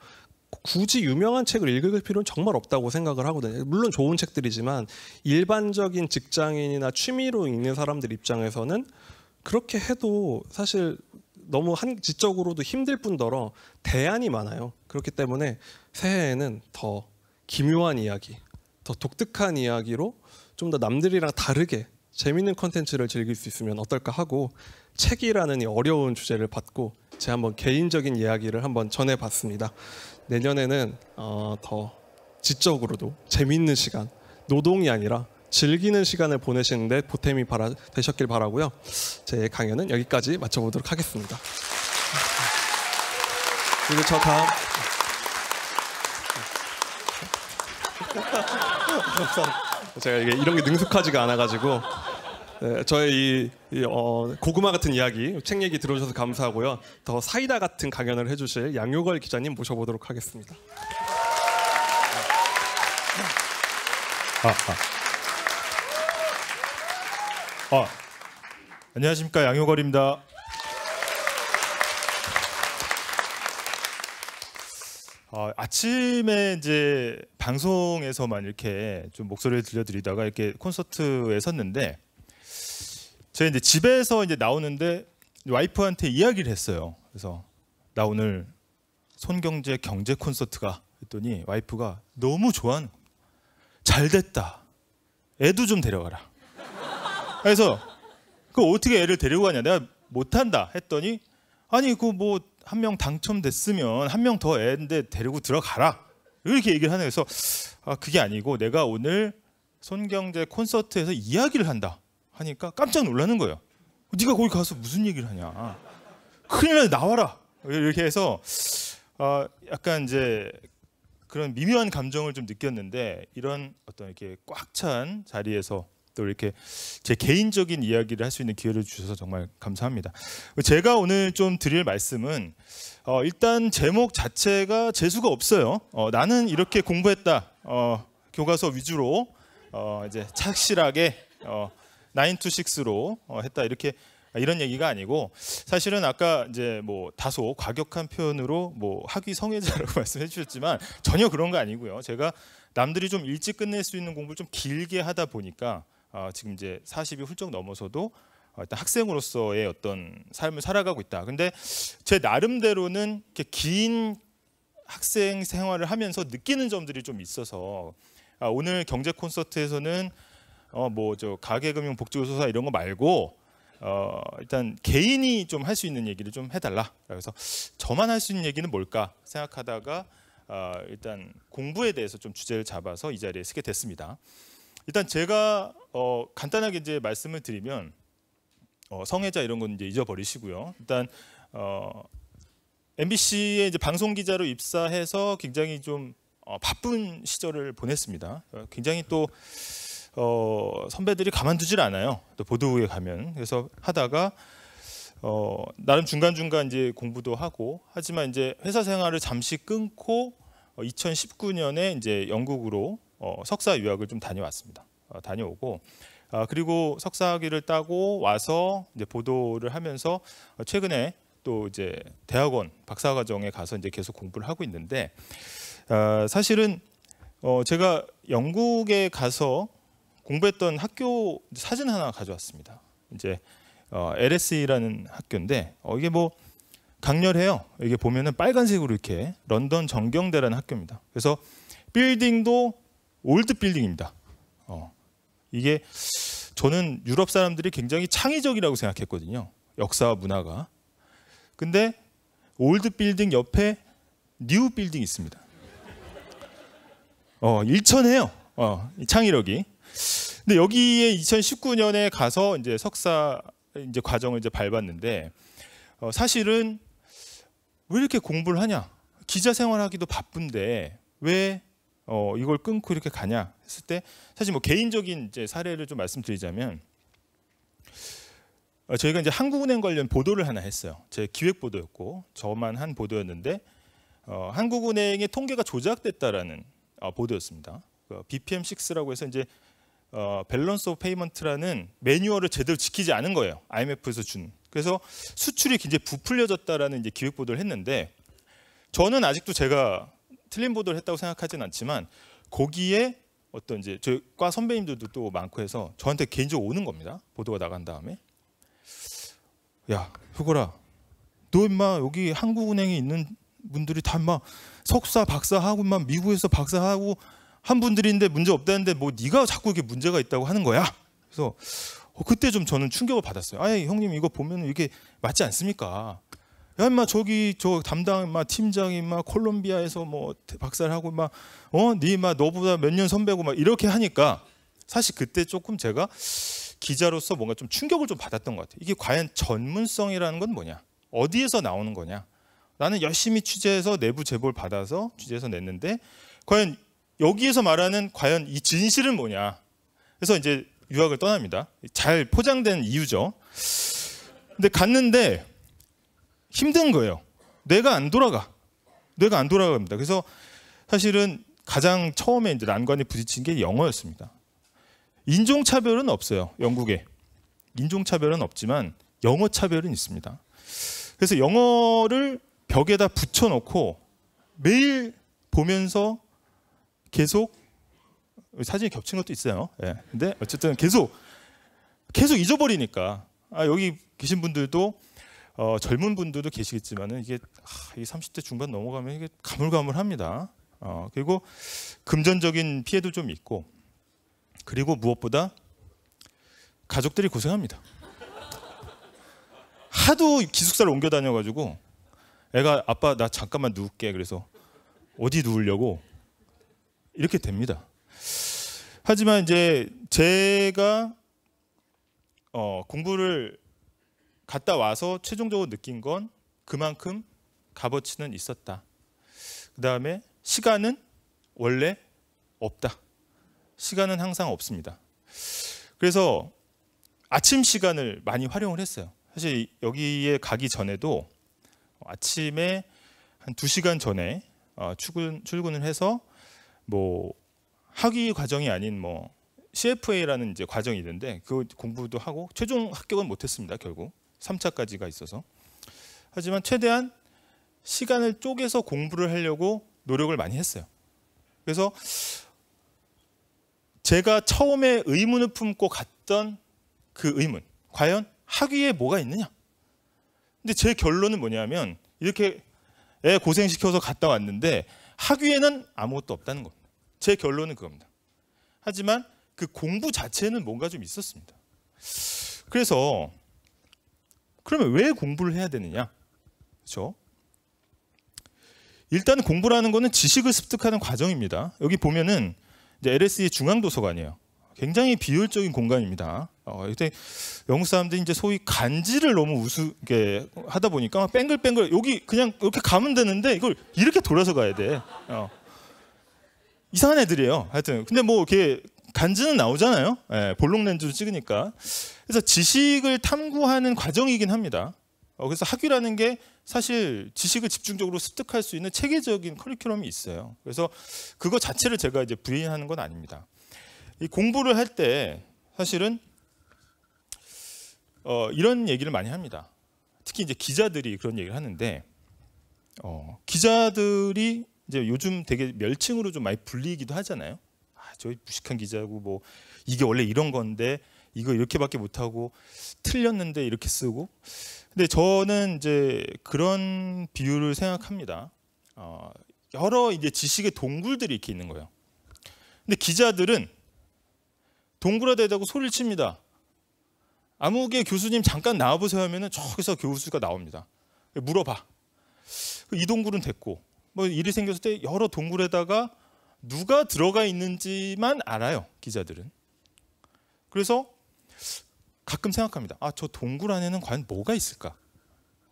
[SPEAKER 4] 굳이 유명한 책을 읽을 필요는 정말 없다고 생각을 하거든요. 물론 좋은 책들이지만 일반적인 직장인이나 취미로 읽는 사람들 입장에서는 그렇게 해도 사실 너무 한 지적으로도 힘들 뿐더러 대안이 많아요. 그렇기 때문에 새해에는 더 기묘한 이야기, 더 독특한 이야기로 좀 더 남들이랑 다르게 재밌는 컨텐츠를 즐길 수 있으면 어떨까 하고 책이라는 이 어려운 주제를 받고 제 한번 개인적인 이야기를 한번 전해봤습니다. 내년에는 어, 더 지적으로도 재밌는 시간, 노동이 아니라 즐기는 시간을 보내시는데 보탬이 바라, 되셨길 바라고요. 제 강연은 여기까지 마쳐보도록 하겠습니다. 그리고 저 다음
[SPEAKER 5] *laughs* 감사합니다.
[SPEAKER 4] 제가 이게 이런 게 능숙하지가 않아가지고 네, 저의 이, 이 어, 고구마 같은 이야기 책 얘기 들어주셔서 감사하고요. 더 사이다 같은 강연을 해주실 양효걸 기자님 모셔보도록 하겠습니다.
[SPEAKER 3] 아, 아.
[SPEAKER 5] 아 안녕하십니까 양효걸입니다 아, 아침에 이제 방송에서만 이렇게 좀 목소리를 들려드리다가 이렇게 콘서트에 섰는데 제가 이제 집에서 이제 나오는데 와이프한테 이야기를 했어요. 그래서 나 오늘 손경제 경제 콘서트가 했더니 와이프가 너무 좋아하는 잘 됐다. 애도 좀 데려가라. 그래서 그 어떻게 애를 데리고 가냐 내가 못한다 했더니 아니 그 뭐 한 명 당첨됐으면 한 명 더 애인데 데리고 들어가라 이렇게 얘기를 하네요 그래서 아, 그게 아니고 내가 오늘 손경제 콘서트에서 이야기를 한다 하니까 깜짝 놀라는 거예요. 네가 거기 가서 무슨 얘기를 하냐? 큰일 나 나와라 이렇게 해서 어, 약간 이제 그런 미묘한 감정을 좀 느꼈는데 이런 어떤 이렇게 꽉 찬 자리에서 또 이렇게 제 개인적인 이야기를 할 수 있는 기회를 주셔서 정말 감사합니다. 제가 오늘 좀 드릴 말씀은 어, 일단 제목 자체가 재수가 없어요. 어, 나는 이렇게 공부했다. 어, 교과서 위주로 어, 이제 착실하게 어, 9 6로 어, 했다 이렇게 이런 얘기가 아니고 사실은 아까 이제 뭐 다소 과격한 표현으로 뭐 학위 성애자라고 *laughs* 말씀해 주셨지만 전혀 그런 거 아니고요. 제가 남들이 좀 일찍 끝낼 수 있는 공부를 좀 길게 하다 보니까 어, 지금 이제 40이 훌쩍 넘어서도 어, 일단 학생으로서의 어떤 삶을 살아가고 있다. 근데 제 나름대로는 이렇게 긴 학생 생활을 하면서 느끼는 점들이 좀 있어서 아, 오늘 경제 콘서트에서는 어, 뭐저 가계금융복지조사 이런 거 말고 어, 일단 개인이 좀 할 수 있는 얘기를 좀 해달라. 그래서 저만 할 수 있는 얘기는 뭘까 생각하다가 어, 일단 공부에 대해서 좀 주제를 잡아서 이 자리에 서게 됐습니다. 일단 제가 어, 간단하게 이제 말씀을 드리면 어, 성애자 이런 건 이제 잊어버리시고요. 일단 어, MBC에 이제 방송 기자로 입사해서 굉장히 좀 어, 바쁜 시절을 보냈습니다. 어, 굉장히 또 어, 선배들이 가만두질 않아요. 또 보도국에 가면 그래서 하다가 어, 나름 중간 중간 이제 공부도 하고 하지만 이제 회사 생활을 잠시 끊고 2019년에 어, 이제 영국으로 어, 석사 유학을 좀 다녀왔습니다. 어, 다녀오고 아, 그리고 석사학위를 따고 와서 이제 보도를 하면서 어, 최근에 또 이제 대학원 박사과정에 가서 이제 계속 공부를 하고 있는데 아, 사실은 제가 영국에 가서 공부했던 학교 사진 하나 가져왔습니다. 이제 LSE라는 학교인데 이게 뭐 강렬해요. 이게 보면은 빨간색으로 이렇게 런던 정경대라는 학교입니다. 그래서 빌딩도 올드 빌딩입니다. 어. 이게 저는 유럽 사람들이 굉장히 창의적이라고 생각했거든요. 역사와 문화가. 근데 올드 빌딩 옆에 뉴 빌딩 있습니다. 어, 일천해요. 어, 창의력이. 근데 여기에 2019년에 가서 이제 석사 이제 과정을 이제 밟았는데 어, 사실은 왜 이렇게 공부를 하냐? 기자 생활하기도 바쁜데 왜 어, 이걸 끊고 이렇게 가냐 했을 때 사실 뭐 개인적인 이제 사례를 좀 말씀드리자면 어, 저희가 이제 한국은행 관련 보도를 하나 했어요. 제 기획 보도였고 저만 한 보도였는데 어, 한국은행의 통계가 조작됐다라는 어, 보도였습니다. 그 BPM6라고 해서 이제 어, 밸런스 오브 페이먼트라는 매뉴얼을 제대로 지키지 않은 거예요. IMF에서 준. 그래서 수출이 굉장히 부풀려졌다라는 이제 기획 보도를 했는데 저는 아직도 제가 틀린 보도를 했다고 생각하진 않지만 거기에 어떤 이제 저과 선배님들도 또 많고 해서 저한테 개인적으로 오는 겁니다. 보도가 나간 다음에 야 효거라 너 임마 여기 한국은행에 있는 분들이 다 막 석사 박사하고 막 미국에서 박사하고 한 분들인데 문제 없다는데 뭐 네가 자꾸 이게 문제가 있다고 하는 거야. 그래서 어, 그때 좀 저는 충격을 받았어요. 아 형님 이거 보면 이게 맞지 않습니까? 야, 인마 저기 저 담당 인마 팀장이 인마 콜롬비아에서 뭐 박사를 하고 막 어, 니마 네 너보다 몇 년 선배고 막 이렇게 하니까 사실 그때 조금 제가 기자로서 뭔가 좀 충격을 좀 받았던 것 같아요. 이게 과연 전문성이라는 건 뭐냐? 어디에서 나오는 거냐? 나는 열심히 취재해서 내부 제보를 받아서 취재해서 냈는데 과연 여기에서 말하는 과연 이 진실은 뭐냐? 그래서 이제 유학을 떠납니다. 잘 포장된 이유죠. 근데 갔는데 힘든 거예요. 뇌가 안 돌아가. 뇌가 안 돌아갑니다. 그래서 사실은 가장 처음에 이제 난관에 부딪힌 게 영어였습니다. 인종차별은 없어요. 영국에. 인종차별은 없지만 영어차별은 있습니다. 그래서 영어를 벽에다 붙여놓고 매일 보면서 계속 사진이 겹친 것도 있어요. 예. 근데 어쨌든 계속 계속 잊어버리니까 아, 여기 계신 분들도 어, 젊은 분들도 계시겠지만 이게 하, 30대 중반 넘어가면 이게 가물가물합니다. 어, 그리고 금전적인 피해도 좀 있고 그리고 무엇보다 가족들이 고생합니다. 하도 기숙사를 옮겨 다녀가지고 애가 아빠 나 잠깐만 누울게 그래서 어디 누우려고 이렇게 됩니다. 하지만 이제 제가 어, 공부를 갔다 와서 최종적으로 느낀 건 그만큼 값어치는 있었다. 그 다음에 시간은 원래 없다. 시간은 항상 없습니다. 그래서 아침 시간을 많이 활용을 했어요. 사실 여기에 가기 전에도 아침에 한 2시간 전에 어, 출근, 출근을 해서 뭐 학위 과정이 아닌 뭐 CFA라는 이제 과정이 있는데 그 공부도 하고 최종 합격은 못했습니다 결국 3차까지가 있어서. 하지만 최대한 시간을 쪼개서 공부를 하려고 노력을 많이 했어요. 그래서 제가 처음에 의문을 품고 갔던 그 의문, 과연 학위에 뭐가 있느냐? 근데 제 결론은 뭐냐면 이렇게 애 고생시켜서 갔다 왔는데 학위에는 아무것도 없다는 겁니다. 제 결론은 그겁니다. 하지만 그 공부 자체는 뭔가 좀 있었습니다. 그래서 그러면 왜 공부를 해야 되느냐? 그렇죠? 일단 공부라는 거는 지식을 습득하는 과정입니다. 여기 보면은 이제 LSE 중앙 도서관이에요. 굉장히 비효율적인 공간입니다. 어, 이때 영국 사람들이 이제 소위 간지를 너무 우습게 하다 보니까 뺑글뺑글 여기 그냥 이렇게 가면 되는데 이걸 이렇게 돌아서 가야 돼. 어. 이상한 애들이에요. 하여튼 근데 뭐 이렇게 간지는 나오잖아요. 예, 볼록 렌즈로 찍으니까 그래서 지식을 탐구하는 과정이긴 합니다. 어, 그래서 학위라는 게 사실 지식을 집중적으로 습득할 수 있는 체계적인 커리큘럼이 있어요. 그래서 그거 자체를 제가 이제 부인하는 건 아닙니다. 이 공부를 할 때 사실은 어 이런 얘기를 많이 합니다. 특히 이제 기자들이 그런 얘기를 하는데 어 기자들이 이제 요즘 되게 멸칭으로 좀 많이 불리기도 하잖아요. 아, 저희 무식한 기자고 뭐 이게 원래 이런 건데 이거 이렇게밖에 못하고 틀렸는데 이렇게 쓰고 근데 저는 이제 그런 비유를 생각합니다. 어, 여러 이제 지식의 동굴들이 이렇게 있는 거예요. 근데 기자들은 동굴화 되다고 소리를 칩니다. 아무개 교수님 잠깐 나와보세요 하면은 저기서 교수가 나옵니다. 물어봐. 이 동굴은 됐고 뭐 일이 생겼을 때 여러 동굴에다가 누가 들어가 있는지만 알아요 기자들은. 그래서 가끔 생각합니다. 아, 저 동굴 안에는 과연 뭐가 있을까?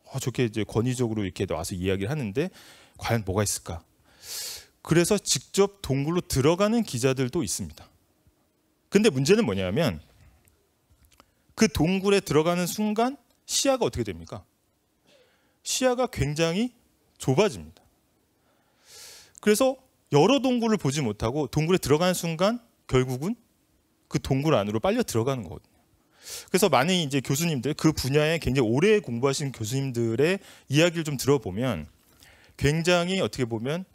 [SPEAKER 5] 어, 저게 렇 이제 권위적으로 이렇게 와서 이야기를 하는데 과연 뭐가 있을까? 그래서 직접 동굴로 들어가는 기자들도 있습니다. 근데 문제는 뭐냐면 그 동굴에 들어가는 순간 시야가 어떻게 됩니까? 시야가 굉장히 좁아집니다. 그래서 여러 동굴을 보지 못하고 동굴에 들어가는 순간 결국은 그 동굴 안으로 빨려 들어가는 거거든요. 그래서 많이 이제 교수님들 그 분야에 굉장히 오래 공부하신 교수님들의 이야기를 좀 들어보면 굉장히 어떻게 보면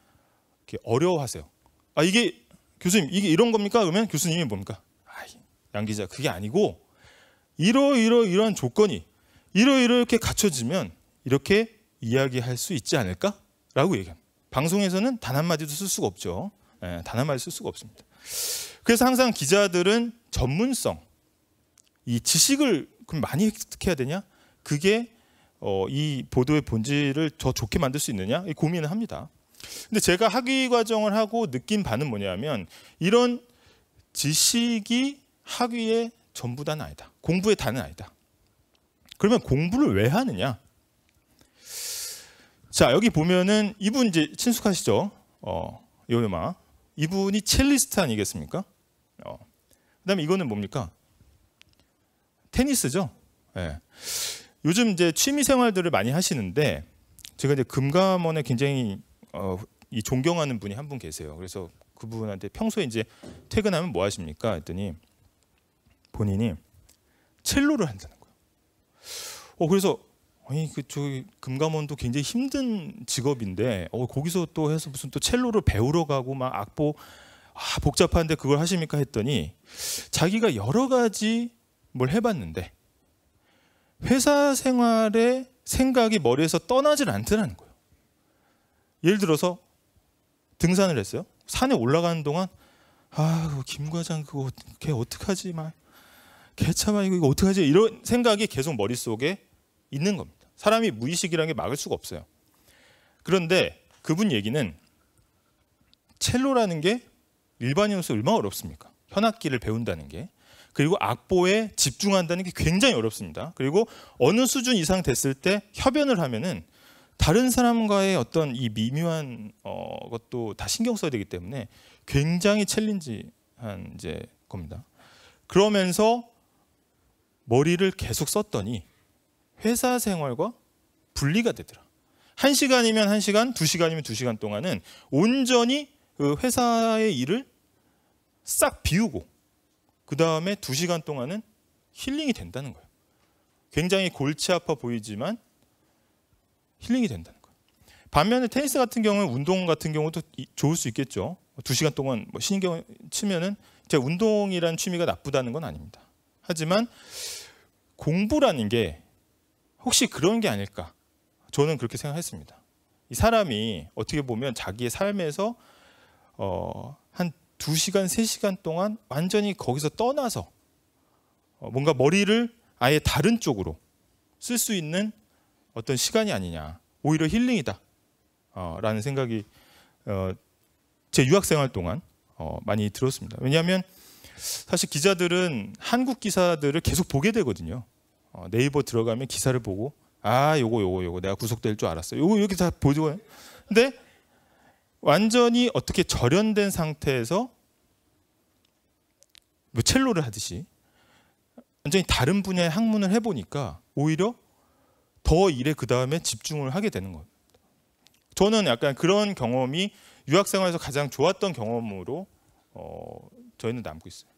[SPEAKER 5] 어려워하세요. 아 이게 교수님 이게 이런 겁니까? 그러면 교수님이 뭡니까? 양 기자 그게 아니고 이러이러 이러한 조건이 이러이러 이렇게 갖춰지면 이렇게 이야기할 수 있지 않을까라고 얘기합니다. 방송에서는 단 한마디도 쓸 수가 없죠. 예, 단 한마디 쓸 수가 없습니다. 그래서 항상 기자들은 전문성 이 지식을 그럼 많이 획득해야 되냐? 그게 어, 이 보도의 본질을 더 좋게 만들 수 있느냐? 이 고민을 합니다. 근데 제가 학위 과정을 하고 느낀 바는 뭐냐면 이런 지식이 학위의 전부 다는 아니다. 공부의 다는 아니다. 그러면 공부를 왜 하느냐? 자 여기 보면은 이분 이제 친숙하시죠? 어, 요요마 이분이 첼리스트 아니겠습니까? 어. 그다음에 이거는 뭡니까? 테니스죠. 예. 요즘 이제 취미 생활들을 많이 하시는데 제가 이제 금감원에 굉장히 어, 이 존경하는 분이 한 분 계세요. 그래서 그분한테 평소에 이제 퇴근하면 뭐 하십니까? 했더니 본인이 첼로를 한다는 거예요. 어 그래서 아니 그저 금감원도 굉장히 힘든 직업인데 어 거기서 또 해서 무슨 또 첼로를 배우러 가고 막 악보 아 복잡한데 그걸 하십니까 했더니 자기가 여러 가지 뭘 해봤는데 회사 생활에 생각이 머리에서 떠나질 않더라는 거예요. 예를 들어서 등산을 했어요. 산에 올라가는 동안 아, 김 과장 그거 걔 어떡하지 마 개차마 이거 이거 어떡하지 이런 생각이 계속 머릿속에 있는 겁니다. 사람이 무의식이라는 게 막을 수가 없어요. 그런데 그분 얘기는 첼로라는 게 일반인으로서 얼마나 어렵습니까? 현악기를 배운다는 게 그리고 악보에 집중한다는 게 굉장히 어렵습니다. 그리고 어느 수준 이상 됐을 때 협연을 하면은 다른 사람과의 어떤 이 미묘한 어, 것도 다 신경 써야 되기 때문에 굉장히 챌린지한 이제 겁니다. 그러면서 머리를 계속 썼더니 회사 생활과 분리가 되더라. 한 시간이면 한 시간, 두 시간이면 두 시간 동안은 온전히 그 회사의 일을 싹 비우고 그 다음에 두 시간 동안은 힐링이 된다는 거예요. 굉장히 골치 아파 보이지만 힐링이 된다는 거예요. 반면에 테니스 같은 경우는 운동 같은 경우도 좋을 수 있겠죠. 두 시간 동안 뭐 신경 치면은 제 운동이란 취미가 나쁘다는 건 아닙니다. 하지만 공부라는 게 혹시 그런 게 아닐까? 저는 그렇게 생각했습니다. 이 사람이 어떻게 보면 자기의 삶에서 어, 2시간, 3시간 동안 완전히 거기서 떠나서 어, 뭔가 머리를 아예 다른 쪽으로 쓸 수 있는 어떤 시간이 아니냐. 오히려 힐링이다. 어, 라는 생각이 어, 제 유학 생활 동안 많이 들었습니다. 왜냐하면 사실 기자들은 한국 기사들을 계속 보게 되거든요. 네이버 들어가면 기사를 보고 아 요거 요거 요거 내가 구속될 줄 알았어. 요거 요 이렇게 다 보죠. 근데 완전히 어떻게 절연된 상태에서 뭐 첼로를 하듯이 완전히 다른 분야의 학문을 해보니까 오히려 더 일에 그 다음에 집중을 하게 되는 거예요. 저는 약간 그런 경험이 유학생활에서 가장 좋았던 경험으로 어, 저희는 남고 있어요.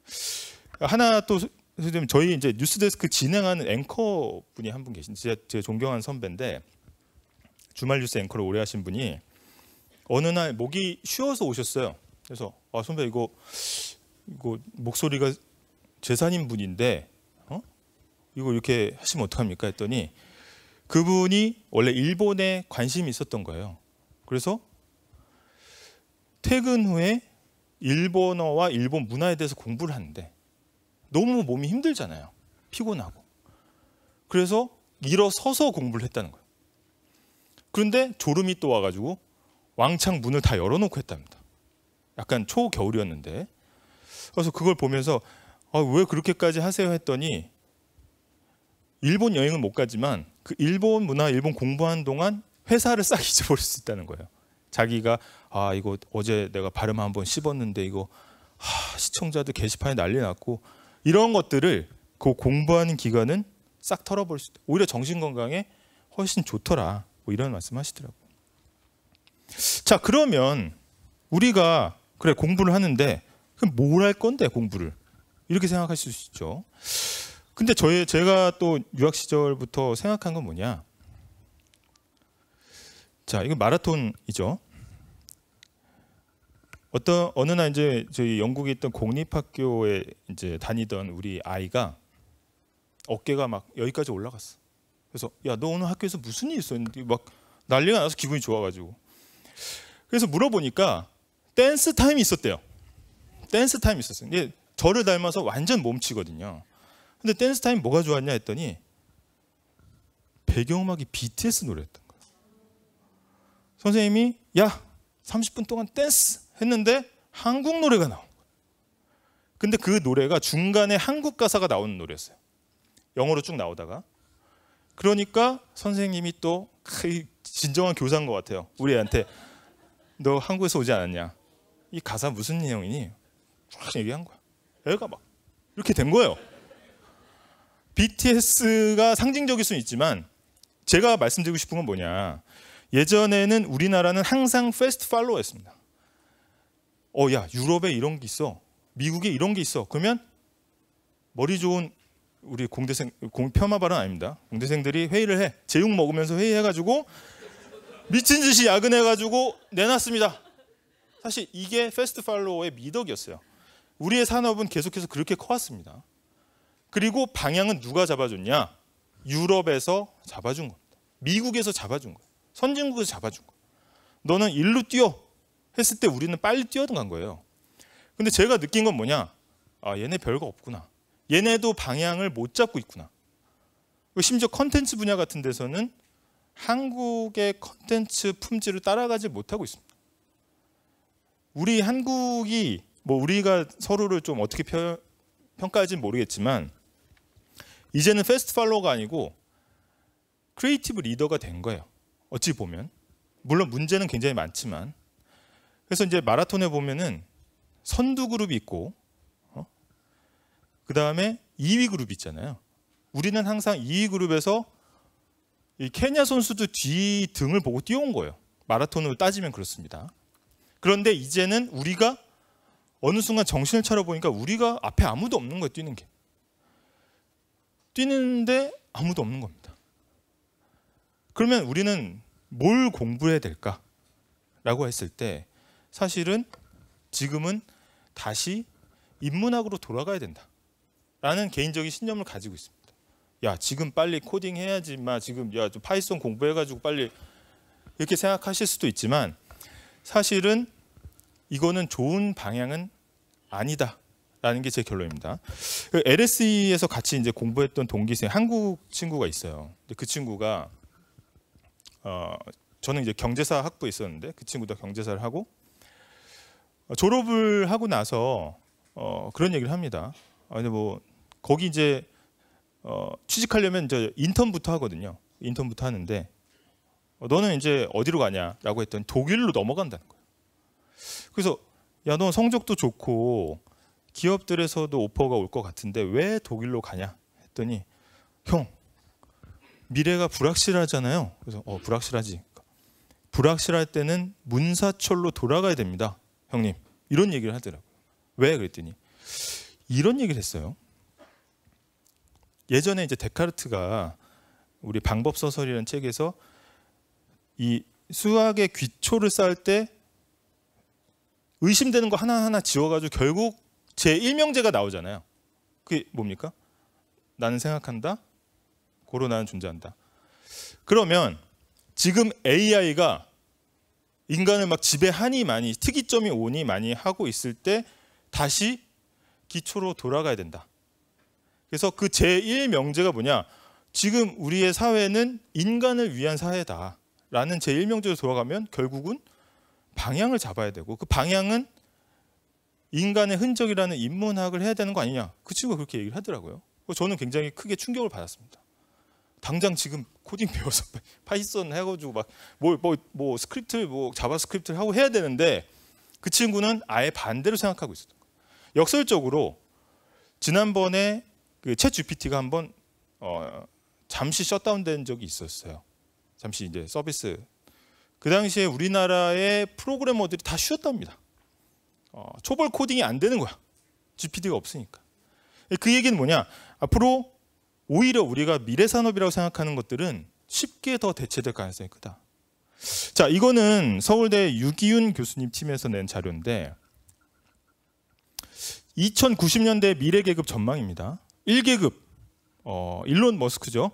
[SPEAKER 5] 하나 또 선생님 저희 이제 뉴스데스크 진행하는 앵커 분이 한 분 계신데 제가, 제가 존경하는 선배인데 주말 뉴스 앵커를 오래 하신 분이 어느 날 목이 쉬어서 오셨어요. 그래서 아 선배 이거 이거 목소리가 재산인 분인데 어? 이거 이렇게 하시면 어떡합니까 했더니 그분이 원래 일본에 관심이 있었던 거예요. 그래서 퇴근 후에 일본어와 일본 문화에 대해서 공부를 하는데 너무 몸이 힘들잖아요. 피곤하고. 그래서 일어서서 공부를 했다는 거예요. 그런데 졸음이 또 와가지고 왕창 문을 다 열어놓고 했답니다. 약간 초겨울이었는데. 그래서 그걸 보면서 아, 왜 그렇게까지 하세요 했더니 일본 여행은 못 가지만 그 일본 문화, 일본 공부하는 동안 회사를 싹 *laughs* 잊어버릴 수 있다는 거예요. 자기가 아 이거 어제 내가 발음 한번 씹었는데 이거 하, 시청자들 게시판에 난리 났고 이런 것들을 그 공부하는 기간은 싹 털어버릴 수 있다. 오히려 정신 건강에 훨씬 좋더라. 뭐 이런 말씀하시더라고요. 자, 그러면 우리가 그래 공부를 하는데 그럼 뭘 할 건데 공부를 이렇게 생각할 수 있죠. 근데 저의 제가 또 유학 시절부터 생각한 건 뭐냐? 자, 이거 마라톤이죠. 어떤 어느 날 이제 저희 영국에 있던 공립학교에 이제 다니던 우리 아이가 어깨가 막 여기까지 올라갔어. 그래서 야 너 오늘 학교에서 무슨 일 있었는데 막 난리가 나서 기분이 좋아가지고 그래서 물어보니까 댄스 타임이 있었대요. 댄스 타임이 있었어요. 이게 저를 닮아서 완전 몸치거든요. 근데 댄스 타임 뭐가 좋았냐 했더니 배경음악이 BTS 노래였던 거예요. 선생님이 야 30분 동안 댄스 했는데 한국 노래가 나온 거예요. 근데 그 노래가 중간에 한국 가사가 나오는 노래였어요. 영어로 쭉 나오다가 그러니까 선생님이 또 진정한 교사인 것 같아요. 우리한테 너 한국에서 오지 않았냐? 이 가사 무슨 내용이니? 쫙 얘기한 거야. 애가 막 이렇게 된 거예요. BTS가 상징적일 수는 있지만 제가 말씀드리고 싶은 건 뭐냐. 예전에는 우리나라는 항상 패스트 팔로우였습니다. 어, 야, 유럽에 이런 게 있어. 미국에 이런 게 있어. 그러면 머리 좋은 우리 공대생 공 폄하 발언 아닙니다. 공대생들이 회의를 해. 제육 먹으면서 회의해 가지고 미친 듯이 야근해가지고 내놨습니다. 사실 이게 패스트 팔로워의 미덕이었어요. 우리의 산업은 계속해서 그렇게 커왔습니다. 그리고 방향은 누가 잡아줬냐? 유럽에서 잡아준 겁니다. 미국에서 잡아준 거예요. 선진국에서 잡아준 거예요. 너는 일로 뛰어 했을 때 우리는 빨리 뛰어든 거예요. 근데 제가 느낀 건 뭐냐? 아, 얘네 별거 없구나. 얘네도 방향을 못 잡고 있구나. 심지어 컨텐츠 분야 같은 데서는 한국의 컨텐츠 품질을 따라가지 못하고 있습니다. 우리 한국이 뭐 우리가 서로를 좀 어떻게 평가할지는 모르겠지만 이제는 패스트 팔로우가 아니고 크리에이티브 리더가 된 거예요. 어찌 보면 물론 문제는 굉장히 많지만 그래서 이제 마라톤에 보면은 선두 그룹이 있고 어? 그 다음에 2위 그룹 있잖아요. 우리는 항상 2위 그룹에서 이 케냐 선수도 뒤 등을 보고 뛰어온 거예요. 마라톤으로 따지면 그렇습니다. 그런데 이제는 우리가 어느 순간 정신을 차려보니까 우리가 앞에 아무도 없는 거예요. 뛰는 게. 뛰는데 아무도 없는 겁니다. 그러면 우리는 뭘 공부해야 될까? 라고 했을 때 사실은 지금은 다시 인문학으로 돌아가야 된다. 라는 개인적인 신념을 가지고 있습니다. 야 지금 빨리 코딩 해야지 마 지금 야 파이썬 공부해가지고 빨리 이렇게 생각하실 수도 있지만 사실은 이거는 좋은 방향은 아니다. 라는 게 제 결론입니다. 그 LSE에서 같이 이제 공부했던 동기생 한국 친구가 있어요. 그 친구가 어, 저는 이제 경제사 학부에 있었는데 그 친구도 경제사를 하고 어, 졸업을 하고 나서 어, 그런 얘기를 합니다. 아니 뭐 거기 이제 어, 취직하려면 저 인턴부터 하거든요. 인턴부터 하는데 어, 너는 이제 어디로 가냐라고 했더니 독일로 넘어간다는 거예요. 그래서 야 너 성적도 좋고 기업들에서도 오퍼가 올 것 같은데 왜 독일로 가냐 했더니 형 미래가 불확실하잖아요. 그래서 어 불확실하지. 불확실할 때는 문사철로 돌아가야 됩니다, 형님. 이런 얘기를 하더라고요. 왜 그랬더니 이런 얘기를 했어요. 예전에 이제 데카르트가 우리 방법서설이라는 책에서 이 수학의 귀초를 쌓을 때 의심되는 거 하나하나 지워가지고 결국 제일명제가 나오잖아요. 그게 뭡니까? 나는 생각한다. 고로 나는 존재한다. 그러면 지금 AI가 인간을 막 지배하니 많이 특이점이 오니 많이 하고 있을 때 다시 기초로 돌아가야 된다. 그래서 그 제1명제가 뭐냐? 지금 우리의 사회는 인간을 위한 사회다. 라는 제1명제로 돌아가면 결국은 방향을 잡아야 되고 그 방향은 인간의 흔적이라는 인문학을 해야 되는 거 아니냐. 그 친구가 그렇게 얘기를 하더라고요. 저는 굉장히 크게 충격을 받았습니다. 당장 지금 코딩 배워서 *laughs* 파이썬 해가지고 막 뭐 뭐 뭐, 뭐 스크립트 뭐 자바스크립트를 하고 해야 되는데 그 친구는 아예 반대로 생각하고 있었던 거예요. 역설적으로 지난번에 그챗 GPT가 한번 어, 잠시 셧다운된 적이 있었어요. 잠시 이제 서비스. 그 당시에 우리나라의 프로그래머들이 다 쉬었답니다. 어, 초벌 코딩이 안 되는 거야. GPT가 없으니까. 그 얘기는 뭐냐? 앞으로 오히려 우리가 미래 산업이라고 생각하는 것들은 쉽게 더 대체될 가능성이 크다. 자, 이거는 서울대 유기윤 교수님 팀에서 낸 자료인데 2090년대 미래 계급 전망입니다. 1계급 어, 일론 머스크죠.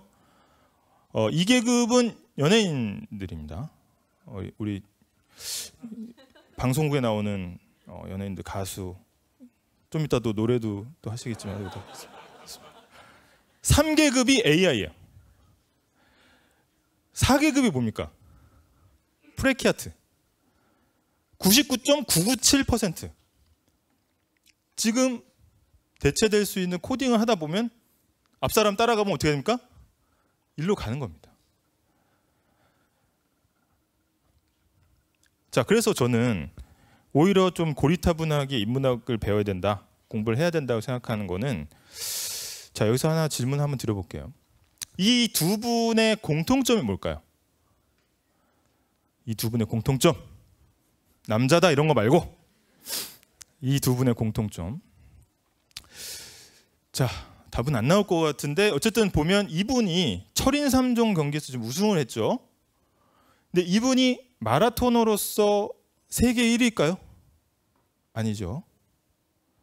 [SPEAKER 5] 어, 2계급은 연예인들입니다. 어, 우리 방송국에 나오는 어, 연예인들 가수 좀 이따 또 노래도 또 하시겠지만 3계급이 AI예요. 4계급이 뭡니까? 프레키아트 99.997% 지금 대체될 수 있는 코딩을 하다 보면 앞사람 따라가면 어떻게 됩니까? 일로 가는 겁니다. 자, 그래서 저는 오히려 좀 고리타분하게 인문학을 배워야 된다, 공부를 해야 된다고 생각하는 거는 자, 여기서 하나 질문 한번 드려볼게요. 이 두 분의 공통점이 뭘까요? 이 두 분의 공통점. 남자다 이런 거 말고 이 두 분의 공통점. 자, 답은 안 나올 것 같은데 어쨌든 보면 이분이 철인 3종 경기에서 지금 우승을 했죠. 근데 이분이 마라토너로서 세계 1위일까요? 아니죠.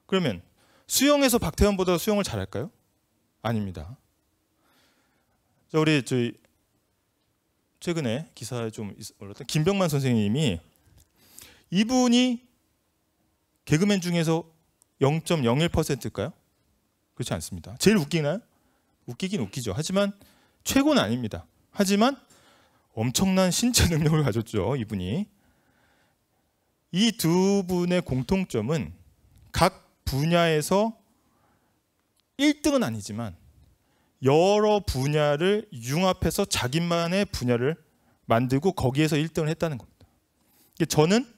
[SPEAKER 5] 그러면 수영에서 박태환보다 수영을 잘할까요? 아닙니다. 자, 우리 저희 최근에 기사에 좀 올랐던 김병만 선생님이 이분이 개그맨 중에서 0.01%일까요? 그렇지 않습니다. 제일 웃기나요? 웃기긴 웃기죠. 하지만 최고는 아닙니다. 하지만 엄청난 신체 능력을 가졌죠. 이분이 이 두 분의 공통점은 각 분야에서 1등은 아니지만 여러 분야를 융합해서 자기만의 분야를 만들고 거기에서 1등을 했다는 겁니다. 저는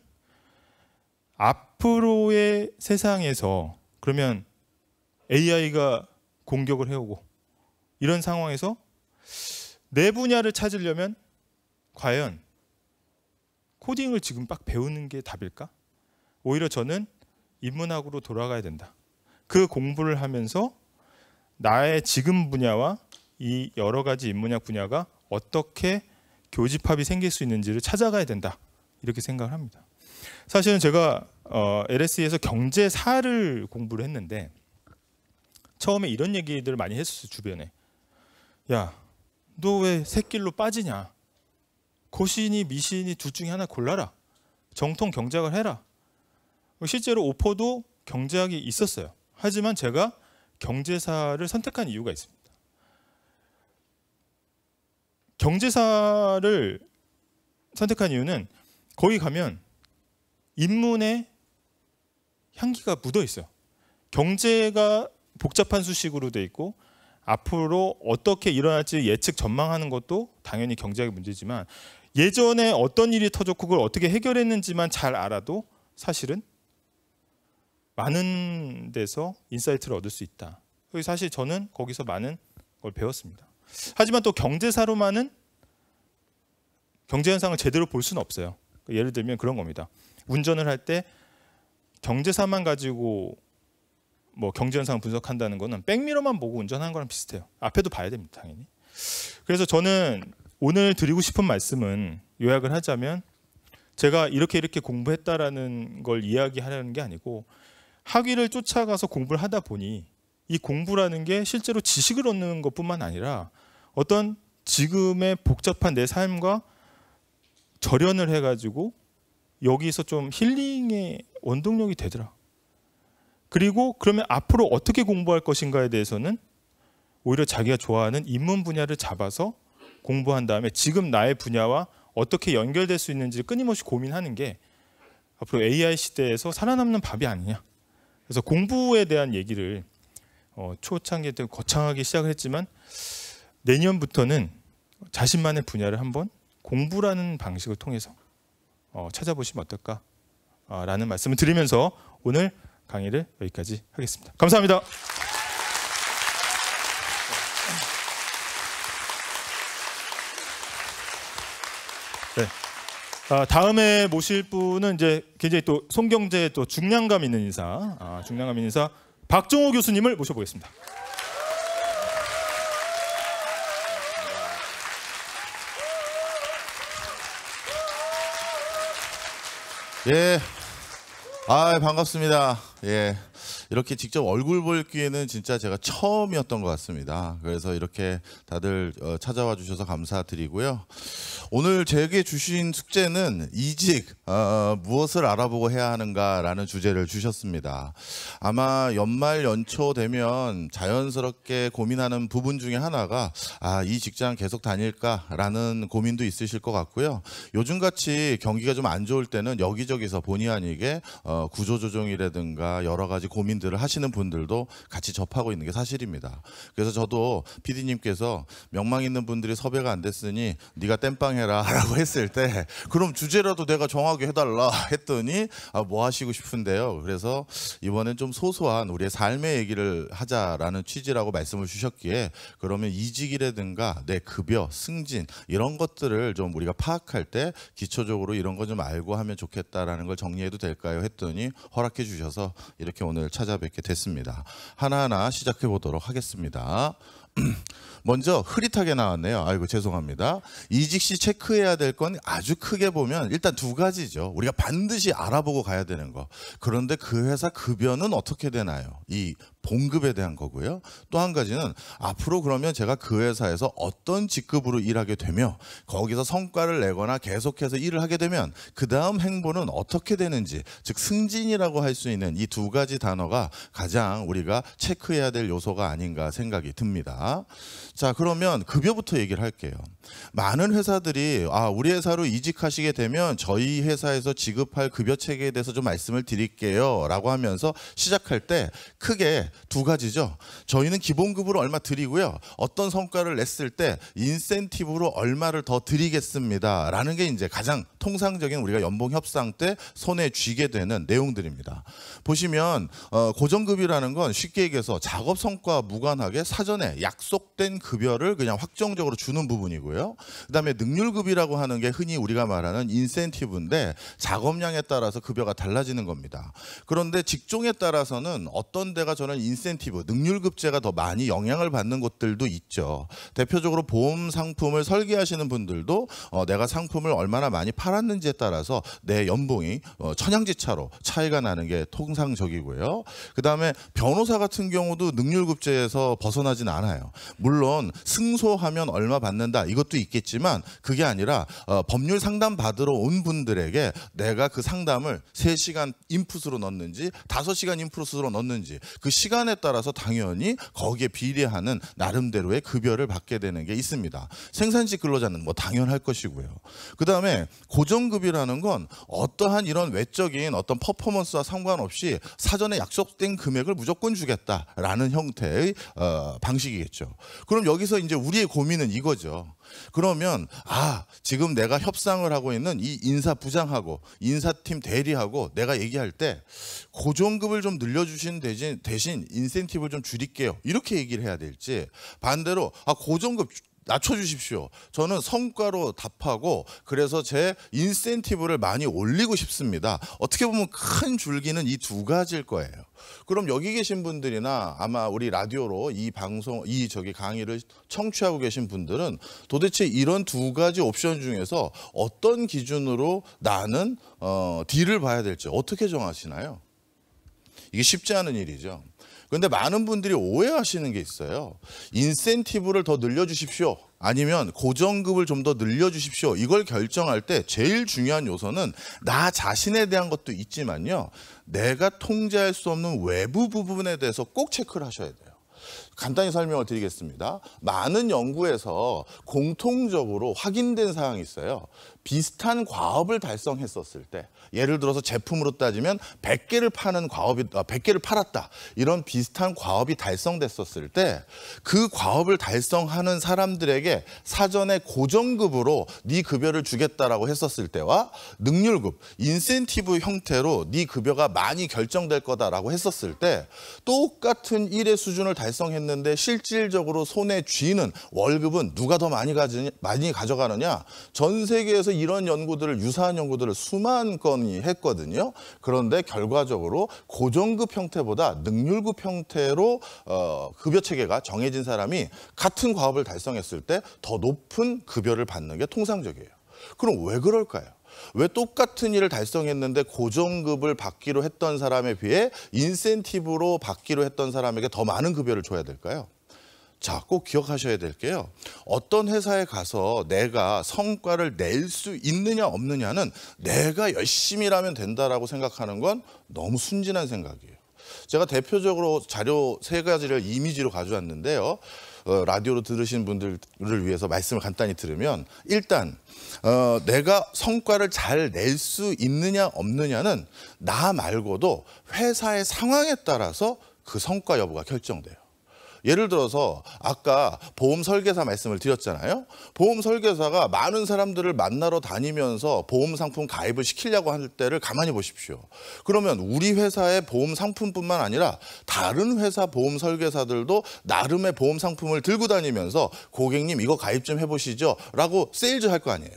[SPEAKER 5] 앞으로의 세상에서 그러면 AI가 공격을 해오고 이런 상황에서 내 분야를 찾으려면 과연 코딩을 지금 막 배우는 게 답일까? 오히려 저는 인문학으로 돌아가야 된다. 그 공부를 하면서 나의 지금 분야와 이 여러 가지 인문학 분야가 어떻게 교집합이 생길 수 있는지를 찾아가야 된다. 이렇게 생각을 합니다. 사실은 제가 어, LSE에서 경제사를 공부를 했는데 처음에 이런 얘기들 을 많이 했었어 주변에. 야, 너 왜 새길로 빠지냐? 고신이 미신이 둘 중에 하나 골라라. 정통 경제학을 해라. 실제로 오포도 경제학이 있었어요. 하지만 제가 경제사를 선택한 이유가 있습니다. 경제사를 선택한 이유는 거기 가면 인문의 향기가 묻어 있어요. 경제가 복잡한 수식으로 돼 있고 앞으로 어떻게 일어날지 예측 전망하는 것도 당연히 경제학의 문제지만 예전에 어떤 일이 터졌고 그걸 어떻게 해결했는지만 잘 알아도 사실은 많은 데서 인사이트를 얻을 수 있다. 사실 저는 거기서 많은 걸 배웠습니다. 하지만 또 경제사로만은 경제 현상을 제대로 볼 수는 없어요. 예를 들면 그런 겁니다. 운전을 할 때 경제사만 가지고 뭐 경제 현상 분석한다는 거는 백미러만 보고 운전하는 거랑 비슷해요. 앞에도 봐야 됩니다, 당연히. 그래서 저는 오늘 드리고 싶은 말씀은 요약을 하자면 제가 이렇게 이렇게 공부했다라는 걸 이야기하려는 게 아니고 학위를 쫓아가서 공부를 하다 보니 이 공부라는 게 실제로 지식을 얻는 것뿐만 아니라 어떤 지금의 복잡한 내 삶과 절연을 해가지고 여기서 좀 힐링의 원동력이 되더라. 그리고 그러면 앞으로 어떻게 공부할 것인가에 대해서는 오히려 자기가 좋아하는 입문 분야를 잡아서 공부한 다음에 지금 나의 분야와 어떻게 연결될 수 있는지 끊임없이 고민하는 게 앞으로 AI 시대에서 살아남는 밥이 아니냐. 그래서 공부에 대한 얘기를 어, 초창기 때 거창하게 시작을 했지만 내년부터는 자신만의 분야를 한번 공부라는 방식을 통해서 어, 찾아보시면 어떨까라는 말씀을 드리면서 오늘 강의를 여기까지 하겠습니다. 감사합니다. 네. 아, 다음에 모실 분은 이제 굉장히 또 송경제의 또 중량감 있는 인사, 아, 중량감 있는 인사 박종호 교수님을 모셔보겠습니다.
[SPEAKER 6] 예, 아 반갑습니다. 예. 이렇게 직접 얼굴 볼 기회는 진짜 제가 처음이었던 것 같습니다. 그래서 이렇게 다들 어, 찾아와 주셔서 감사드리고요. 오늘 제게 주신 숙제는 이직 어, 무엇을 알아보고 해야 하는가라는 주제를 주셨습니다. 아마 연말 연초 되면 자연스럽게 고민하는 부분 중에 하나가 아, 이 직장 계속 다닐까라는 고민도 있으실 것 같고요. 요즘같이 경기가 좀 안 좋을 때는 여기저기서 본의 아니게 어, 구조조정이라든가 여러 가지 고민들 일들을 하시는 분들도 같이 접하고 있는 게 사실입니다. 그래서 저도 PD님께서 명망 있는 분들이 섭외가 안 됐으니 네가 땜빵해라라고 *laughs* 했을 때 그럼 주제라도 내가 정하게 해달라 했더니 아, 뭐 하시고 싶은데요. 그래서 이번엔 좀 소소한 우리의 삶의 얘기를 하자라는 취지라고 말씀을 주셨기에 그러면 이직이라든가 내 급여, 승진 이런 것들을 좀 우리가 파악할 때 기초적으로 이런 거 좀 알고 하면 좋겠다라는 걸 정리해도 될까요? 했더니 허락해 주셔서 이렇게 오늘 찾아. 찾아뵙게 됐습니다. 하나하나 시작해 보도록 하겠습니다. *clears throat* 먼저 흐릿하게 나왔네요. 아이고 죄송합니다. 이직 시 체크해야 될 건 아주 크게 보면 일단 두 가지죠. 우리가 반드시 알아보고 가야 되는 거. 그런데 그 회사 급여는 어떻게 되나요? 이 봉급에 대한 거고요. 또 한 가지는 앞으로 그러면 제가 그 회사에서 어떤 직급으로 일하게 되며 거기서 성과를 내거나 계속해서 일을 하게 되면 그 다음 행보는 어떻게 되는지 즉 승진이라고 할 수 있는 이 두 가지 단어가 가장 우리가 체크해야 될 요소가 아닌가 생각이 듭니다. 자, 그러면 급여부터 얘기를 할게요. 많은 회사들이 아, 우리 회사로 이직하시게 되면 저희 회사에서 지급할 급여 체계에 대해서 좀 말씀을 드릴게요라고 하면서 시작할 때 크게 두 가지죠. 저희는 기본급으로 얼마 드리고요. 어떤 성과를 냈을 때 인센티브로 얼마를 더 드리겠습니다라는 게 이제 가장 통상적인 우리가 연봉 협상 때 손에 쥐게 되는 내용들입니다. 보시면 어, 고정급이라는 건 쉽게 얘기해서 작업 성과 무관하게 사전에 약속된 급여를 그냥 확정적으로 주는 부분이고요. 그다음에 능률급이라고 하는 게 흔히 우리가 말하는 인센티브인데 작업량에 따라서 급여가 달라지는 겁니다. 그런데 직종에 따라서는 어떤 데가 저는 인센티브, 능률급제가 더 많이 영향을 받는 곳들도 있죠. 대표적으로 보험 상품을 설계하시는 분들도 어, 내가 상품을 얼마나 많이 팔았는지에 따라서 내 연봉이 어, 천양지차로 차이가 나는 게 통상적이고요. 그다음에 변호사 같은 경우도 능률급제에서 벗어나진 않아요. 물론 물론 승소하면 얼마 받는다 이것도 있겠지만 그게 아니라 어, 법률 상담 받으러 온 분들에게 내가 그 상담을 3시간 인풋으로 넣는지 5시간 인풋으로 넣는지 그 시간에 따라서 당연히 거기에 비례하는 나름대로의 급여를 받게 되는 게 있습니다. 생산직 근로자는 뭐 당연할 것이고요. 그다음에 고정급이라는 건 어떠한 이런 외적인 어떤 퍼포먼스와 상관없이 사전에 약속된 금액을 무조건 주겠다라는 형태의 어, 방식이겠죠. 그럼 그럼 여기서 이제 우리의 고민은 이거죠. 그러면 아 지금 내가 협상을 하고 있는 이 인사 부장하고 인사팀 대리하고 내가 얘기할 때 고정급을 좀 늘려주신 대신 대신 인센티브를 좀 줄일게요 이렇게 얘기를 해야 될지 반대로 아 고정급 낮춰주십시오. 저는 성과로 답하고 그래서 제 인센티브를 많이 올리고 싶습니다. 어떻게 보면 큰 줄기는 이 두 가지일 거예요. 그럼 여기 계신 분들이나 아마 우리 라디오로 이 방송, 이 저기 강의를 청취하고 계신 분들은 도대체 이런 두 가지 옵션 중에서 어떤 기준으로 나는 어, D를 봐야 될지 어떻게 정하시나요? 이게 쉽지 않은 일이죠. 그런데 많은 분들이 오해하시는 게 있어요. 인센티브를 더 늘려주십시오. 아니면 고정급을 좀 더 늘려주십시오. 이걸 결정할 때 제일 중요한 요소는 나 자신에 대한 것도 있지만요. 내가 통제할 수 없는 외부 부분에 대해서 꼭 체크를 하셔야 돼요. 간단히 설명을 드리겠습니다. 많은 연구에서 공통적으로 확인된 사항이 있어요. 비슷한 과업을 달성했었을 때 예를 들어서 제품으로 따지면 100개를 파는 과업이 100개를 아, 팔았다. 이런 비슷한 과업이 달성됐었을 때 그 과업을 달성하는 사람들에게 사전에 고정급으로 네 급여를 주겠다라고 했었을 때와 능률급, 인센티브 형태로 네 급여가 많이 결정될 거다라고 했었을 때 똑같은 일의 수준을 달성했 했는데 실질적으로 손에 쥐는 월급은 누가 더 많이 가지 많이 가져가느냐? 전 세계에서 이런 연구들을 유사한 연구들을 수만 건이 했거든요. 그런데 결과적으로 고정급 형태보다 능률급 형태로 어, 급여 체계가 정해진 사람이 같은 과업을 달성했을 때 더 높은 급여를 받는 게 통상적이에요. 그럼 왜 그럴까요? 왜 똑같은 일을 달성했는데 고정급을 받기로 했던 사람에 비해 인센티브로 받기로 했던 사람에게 더 많은 급여를 줘야 될까요? 자, 꼭 기억하셔야 될 게요. 어떤 회사에 가서 내가 성과를 낼 수 있느냐 없느냐는 내가 열심히 일하면 된다라고 생각하는 건 너무 순진한 생각이에요. 제가 대표적으로 자료 세 가지를 이미지로 가져왔는데요. 어, 라디오로 들으신 분들을 위해서 말씀을 간단히 들으면 일단 어, 내가 성과를 잘 낼 수 있느냐 없느냐는 나 말고도 회사의 상황에 따라서 그 성과 여부가 결정돼요. 예를 들어서 아까 보험 설계사 말씀을 드렸잖아요. 보험 설계사가 많은 사람들을 만나러 다니면서 보험 상품 가입을 시키려고 할 때를 가만히 보십시오. 그러면 우리 회사의 보험 상품뿐만 아니라 다른 회사 보험 설계사들도 나름의 보험 상품을 들고 다니면서 고객님 이거 가입 좀 해보시죠 라고 세일즈 할 거 아니에요.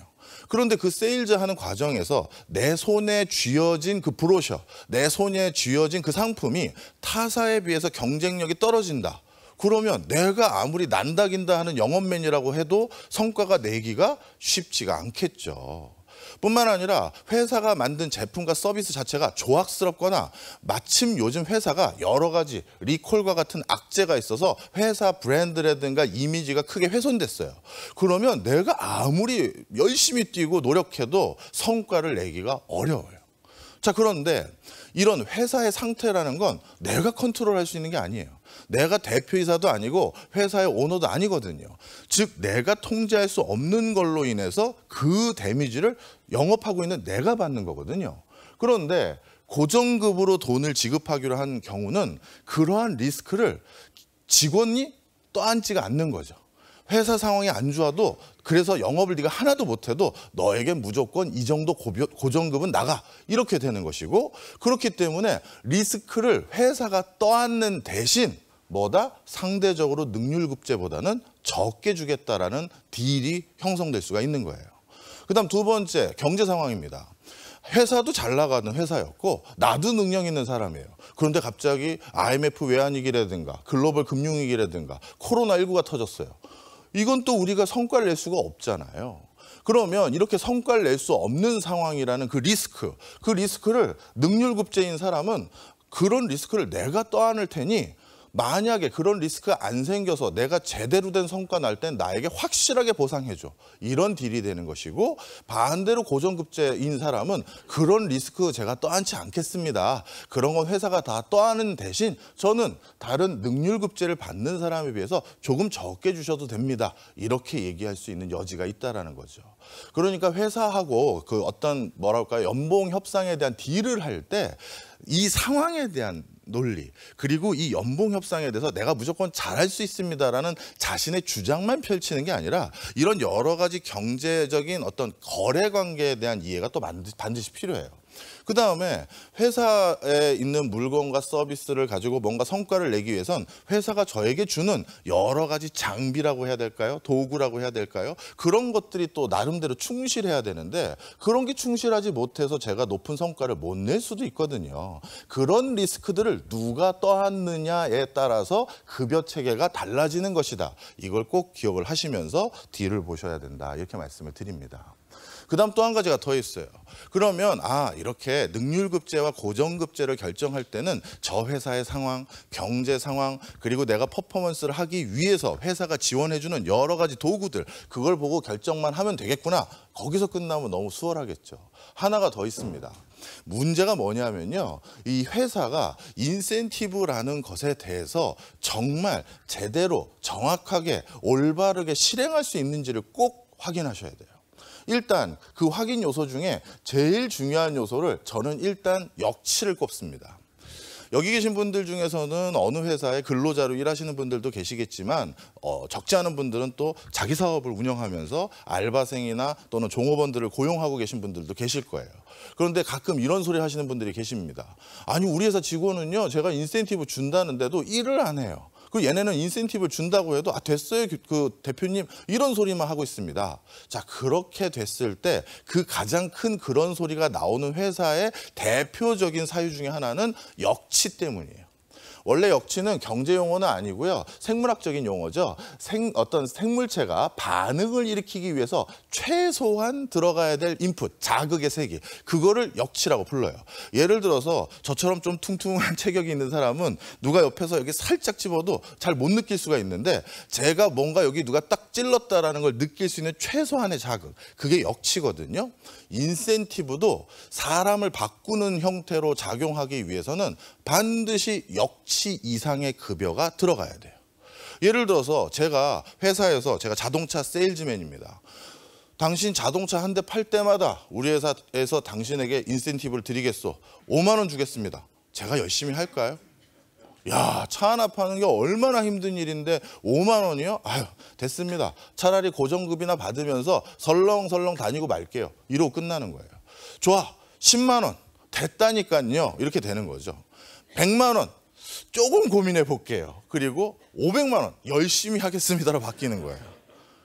[SPEAKER 6] 그런데 그 세일즈 하는 과정에서 내 손에 쥐어진 그 브로셔, 내 손에 쥐어진 그 상품이 타사에 비해서 경쟁력이 떨어진다. 그러면 내가 아무리 난다긴다 하는 영업맨이라고 해도 성과가 내기가 쉽지가 않겠죠. 뿐만 아니라 회사가 만든 제품과 서비스 자체가 조악스럽거나 마침 요즘 회사가 여러 가지 리콜과 같은 악재가 있어서 회사 브랜드라든가 이미지가 크게 훼손됐어요. 그러면 내가 아무리 열심히 뛰고 노력해도 성과를 내기가 어려워요. 자, 그런데 이런 회사의 상태라는 건 내가 컨트롤할 수 있는 게 아니에요. 내가 대표이사도 아니고 회사의 오너도 아니거든요. 즉 내가 통제할 수 없는 걸로 인해서 그 데미지를 영업하고 있는 내가 받는 거거든요. 그런데 고정급으로 돈을 지급하기로 한 경우는 그러한 리스크를 직원이 떠안지가 않는 거죠. 회사 상황이 안 좋아도 그래서 영업을 네가 하나도 못해도 너에게 무조건 이 정도 고비, 고정급은 나가 이렇게 되는 것이고 그렇기 때문에 리스크를 회사가 떠안는 대신 뭐다? 상대적으로 능률급제보다는 적게 주겠다라는 딜이 형성될 수가 있는 거예요. 그 다음 두 번째, 경제 상황입니다. 회사도 잘 나가는 회사였고 나도 능력 있는 사람이에요. 그런데 갑자기 IMF 외환위기라든가 글로벌 금융위기라든가 코로나19가 터졌어요. 이건 또 우리가 성과를 낼 수가 없잖아요. 그러면 이렇게 성과를 낼 수 없는 상황이라는 그 리스크, 그 리스크를 능률급제인 사람은 그런 리스크를 내가 떠안을 테니 만약에 그런 리스크가 안 생겨서 내가 제대로 된 성과 날 땐 나에게 확실하게 보상해줘. 이런 딜이 되는 것이고 반대로 고정급제인 사람은 그런 리스크 제가 떠안지 않겠습니다. 그런 건 회사가 다 떠안은 대신 저는 다른 능률급제를 받는 사람에 비해서 조금 적게 주셔도 됩니다. 이렇게 얘기할 수 있는 여지가 있다라는 거죠. 그러니까 회사하고 그 어떤 뭐랄까 연봉 협상에 대한 딜을 할 때 이 상황에 대한 논리 그리고 이 연봉 협상에 대해서 내가 무조건 잘할 수 있습니다라는 자신의 주장만 펼치는 게 아니라 이런 여러 가지 경제적인 어떤 거래 관계에 대한 이해가 또 반드시 필요해요. 그다음에 회사에 있는 물건과 서비스를 가지고 뭔가 성과를 내기 위해선 회사가 저에게 주는 여러 가지 장비라고 해야 될까요? 도구라고 해야 될까요? 그런 것들이 또 나름대로 충실해야 되는데 그런 게 충실하지 못해서 제가 높은 성과를 못 낼 수도 있거든요. 그런 리스크들을 누가 떠안느냐에 따라서 급여 체계가 달라지는 것이다. 이걸 꼭 기억을 하시면서 뒤를 보셔야 된다. 이렇게 말씀을 드립니다. 그다음 또 한 가지가 더 있어요. 그러면 아 이렇게 능률급제와 고정급제를 결정할 때는 저 회사의 상황, 경제 상황 그리고 내가 퍼포먼스를 하기 위해서 회사가 지원해주는 여러 가지 도구들 그걸 보고 결정만 하면 되겠구나. 거기서 끝나면 너무 수월하겠죠. 하나가 더 있습니다. 문제가 뭐냐면요. 이 회사가 인센티브라는 것에 대해서 정말 제대로 정확하게 올바르게 실행할 수 있는지를 꼭 확인하셔야 돼요. 일단 그 확인 요소 중에 제일 중요한 요소를 저는 일단 역치를 꼽습니다. 여기 계신 분들 중에서는 어느 회사에 근로자로 일하시는 분들도 계시겠지만 어, 적지 않은 분들은 또 자기 사업을 운영하면서 알바생이나 또는 종업원들을 고용하고 계신 분들도 계실 거예요. 그런데 가끔 이런 소리 하시는 분들이 계십니다. 아니 우리 회사 직원은요 제가 인센티브 준다는데도 일을 안 해요. 그 얘네는 인센티브를 준다고 해도 아 됐어요 그 대표님 이런 소리만 하고 있습니다. 자 그렇게 됐을 때 그 가장 큰 그런 소리가 나오는 회사의 대표적인 사유 중에 하나는 역치 때문이에요. 원래 역치는 경제 용어는 아니고요. 생물학적인 용어죠. 생, 어떤 생물체가 반응을 일으키기 위해서 최소한 들어가야 될 인풋, 자극의 세기. 그거를 역치라고 불러요. 예를 들어서 저처럼 좀 퉁퉁한 *laughs* 체격이 있는 사람은 누가 옆에서 여기 살짝 집어도 잘 못 느낄 수가 있는데 제가 뭔가 여기 누가 딱 찔렀다라는 걸 느낄 수 있는 최소한의 자극. 그게 역치거든요. 인센티브도 사람을 바꾸는 형태로 작용하기 위해서는 반드시 역치 수치 이상의 급여가 들어가야 돼요. 예를 들어서 제가 회사에서 제가 자동차 세일즈맨입니다. 당신 자동차 한 대 팔 때마다 우리 회사에서 당신에게 인센티브를 드리겠소. 5만 원 주겠습니다. 제가 열심히 할까요? 야, 차 하나 파는 게 얼마나 힘든 일인데 5만 원이요? 아유, 됐습니다. 차라리 고정급이나 받으면서 설렁설렁 다니고 말게요. 이러고 끝나는 거예요. 좋아, 10만 원. 됐다니까요. 이렇게 되는 거죠. 100만 원. 조금 고민해 볼게요. 그리고 500만 원 열심히 하겠습니다로 바뀌는 거예요.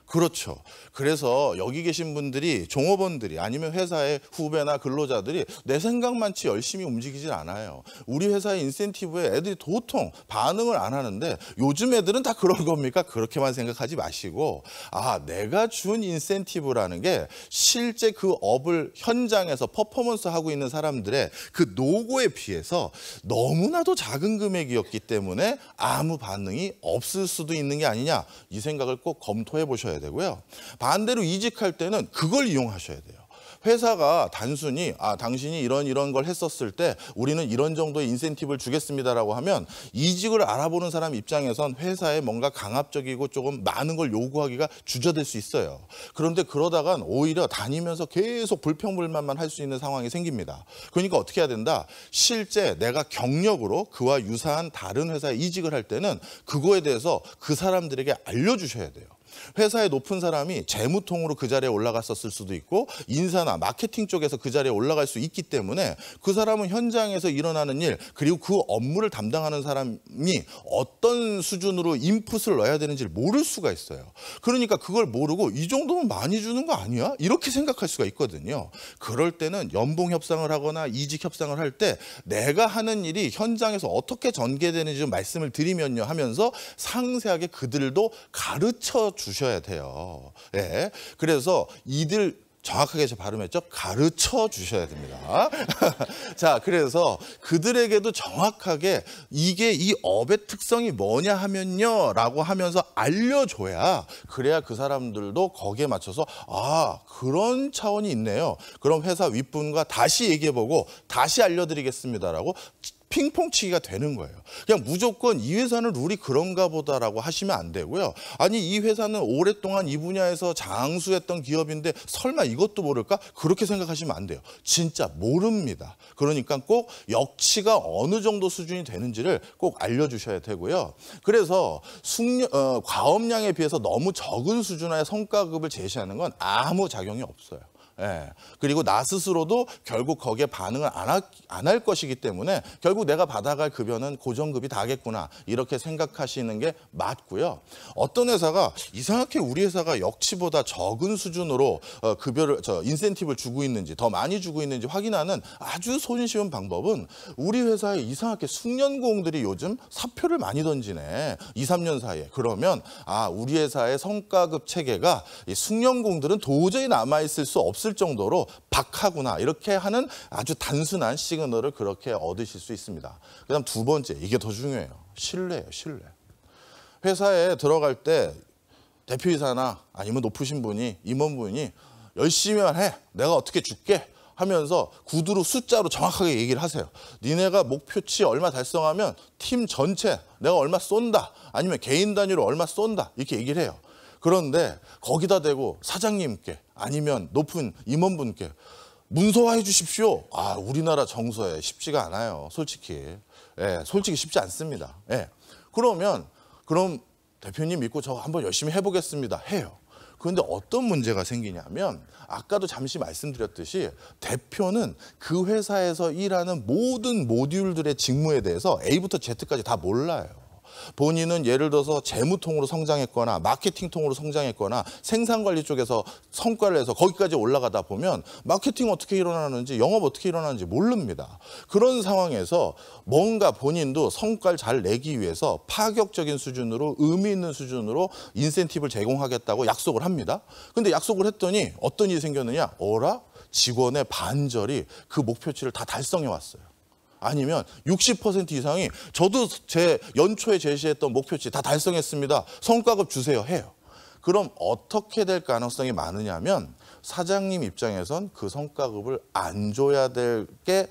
[SPEAKER 6] 그렇죠. 그래서 여기 계신 분들이 종업원들이 아니면 회사의 후배나 근로자들이 내 생각만치 열심히 움직이질 않아요. 우리 회사의 인센티브에 애들이 도통 반응을 안 하는데 요즘 애들은 다그럴 겁니까? 그렇게만 생각하지 마시고 아 내가 준 인센티브라는 게 실제 그 업을 현장에서 퍼포먼스 하고 있는 사람들의 그 노고에 비해서 너무나도 작은 금액이었기 때문에 아무 반응이 없을 수도 있는 게 아니냐 이 생각을 꼭 검토해 보셔야 되고요. 반대로 이직할 때는 그걸 이용하셔야 돼요. 회사가 단순히 아 당신이 이런 이런 걸 했었을 때 우리는 이런 정도의 인센티브를 주겠습니다라고 하면 이직을 알아보는 사람 입장에선 회사에 뭔가 강압적이고 조금 많은 걸 요구하기가 주저될 수 있어요. 그런데 그러다간 오히려 다니면서 계속 불평불만만 할 수 있는 상황이 생깁니다. 그러니까 어떻게 해야 된다? 실제 내가 경력으로 그와 유사한 다른 회사에 이직을 할 때는 그거에 대해서 그 사람들에게 알려주셔야 돼요. 회사의 높은 사람이 재무통으로 그 자리에 올라갔었을 수도 있고 인사나 마케팅 쪽에서 그 자리에 올라갈 수 있기 때문에 그 사람은 현장에서 일어나는 일 그리고 그 업무를 담당하는 사람이 어떤 수준으로 인풋을 넣어야 되는지를 모를 수가 있어요. 그러니까 그걸 모르고 이 정도면 많이 주는 거 아니야? 이렇게 생각할 수가 있거든요. 그럴 때는 연봉 협상을 하거나 이직 협상을 할 때 내가 하는 일이 현장에서 어떻게 전개되는지 좀 말씀을 드리면요 하면서 상세하게 그들도 가르쳐 주시 주셔야 돼요. 예. 그래서 이들 정확하게 제 발음했죠? 가르쳐 주셔야 됩니다. *laughs* 자, 그래서 그들에게도 정확하게 이게 이 업의 특성이 뭐냐 하면요. 라고 하면서 알려줘야 그래야 그 사람들도 거기에 맞춰서 아, 그런 차원이 있네요. 그럼 회사 윗분과 다시 얘기해보고 다시 알려드리겠습니다라고 핑퐁치기가 되는 거예요. 그냥 무조건 이 회사는 룰이 그런가 보다라고 하시면 안 되고요. 아니 이 회사는 오랫동안 이 분야에서 장수했던 기업인데 설마 이것도 모를까? 그렇게 생각하시면 안 돼요. 진짜 모릅니다. 그러니까 꼭 역치가 어느 정도 수준이 되는지를 꼭 알려주셔야 되고요. 그래서 숙려, 어, 과업량에 비해서 너무 적은 수준의 성과급을 제시하는 건 아무 작용이 없어요. 예. 그리고 나 스스로도 결국 거기에 반응을 안 할 것이기 때문에 결국 내가 받아갈 급여는 고정급이 다겠구나 이렇게 생각하시는 게 맞고요. 어떤 회사가 이상하게 우리 회사가 역치보다 적은 수준으로 어, 급여를 저 인센티브를 주고 있는지 더 많이 주고 있는지 확인하는 아주 손쉬운 방법은 우리 회사에 이상하게 숙련고들이 요즘 사표를 많이 던지네. 2, 3년 사이에. 그러면 아 우리 회사의 성과급 체계가 숙련고들은 도저히 남아있을 수 없어. 없을 정도로 박하구나 이렇게 하는 아주 단순한 시그널을 그렇게 얻으실 수 있습니다. 그다음 두 번째 이게 더 중요해요. 신뢰예요, 신뢰. 회사에 들어갈 때 대표이사나 아니면 높으신 분이 임원분이 열심히만 해. 내가 어떻게 줄게. 하면서 구두로 숫자로 정확하게 얘기를 하세요. 니네가 목표치 얼마 달성하면 팀 전체 내가 얼마 쏜다 아니면 개인 단위로 얼마 쏜다 이렇게 얘기를 해요. 그런데 거기다 대고 사장님께 아니면 높은 임원분께 문서화해 주십시오. 아, 우리나라 정서에 쉽지가 않아요. 솔직히. 예, 솔직히 쉽지 않습니다. 예. 그러면 그럼 대표님 믿고 저 한번 열심히 해보겠습니다. 해요. 그런데 어떤 문제가 생기냐면 아까도 잠시 말씀드렸듯이 대표는 그 회사에서 일하는 모든 모듈들의 직무에 대해서 A부터 Z까지 다 몰라요. 본인은 예를 들어서 재무통으로 성장했거나 마케팅통으로 성장했거나 생산관리 쪽에서 성과를 해서 거기까지 올라가다 보면 마케팅 어떻게 일어나는지 영업 어떻게 일어나는지 모릅니다. 그런 상황에서 뭔가 본인도 성과를 잘 내기 위해서 파격적인 수준으로 의미 있는 수준으로 인센티브를 제공하겠다고 약속을 합니다. 근데 약속을 했더니 어떤 일이 생겼느냐? 어라? 직원의 반절이 그 목표치를 다 달성해 왔어요. 아니면 60% 이상이 저도 제 연초에 제시했던 목표치 다 달성했습니다. 성과급 주세요 해요. 그럼 어떻게 될 가능성이 많으냐면 사장님 입장에선 그 성과급을 안 줘야 될 게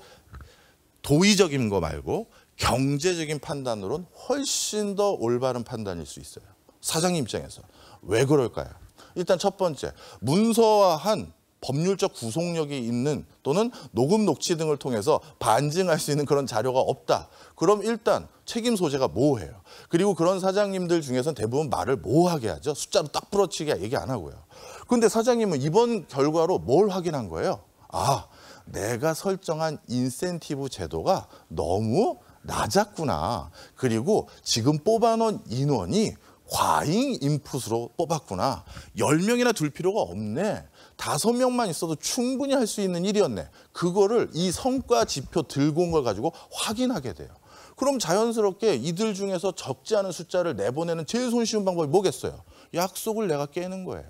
[SPEAKER 6] 도의적인 거 말고 경제적인 판단으론 훨씬 더 올바른 판단일 수 있어요. 사장님 입장에서. 왜 그럴까요? 일단 첫 번째, 문서화한 법률적 구속력이 있는 또는 녹음 녹취 등을 통해서 반증할 수 있는 그런 자료가 없다. 그럼 일단 책임 소재가 뭐호해요 그리고 그런 사장님들 중에선 대부분 말을 모호하게 하죠. 숫자로 딱 부러치게 얘기 안 하고요. 근데 사장님은 이번 결과로 뭘 확인한 거예요? 아, 내가 설정한 인센티브 제도가 너무 낮았구나. 그리고 지금 뽑아놓은 인원이 과잉 인풋으로 뽑았구나. 열명이나둘 필요가 없네. 다섯 명만 있어도 충분히 할 수 있는 일이었네. 그거를 이 성과 지표 들고 온 걸 가지고 확인하게 돼요. 그럼 자연스럽게 이들 중에서 적지 않은 숫자를 내보내는 제일 손쉬운 방법이 뭐겠어요? 약속을 내가 깨는 거예요.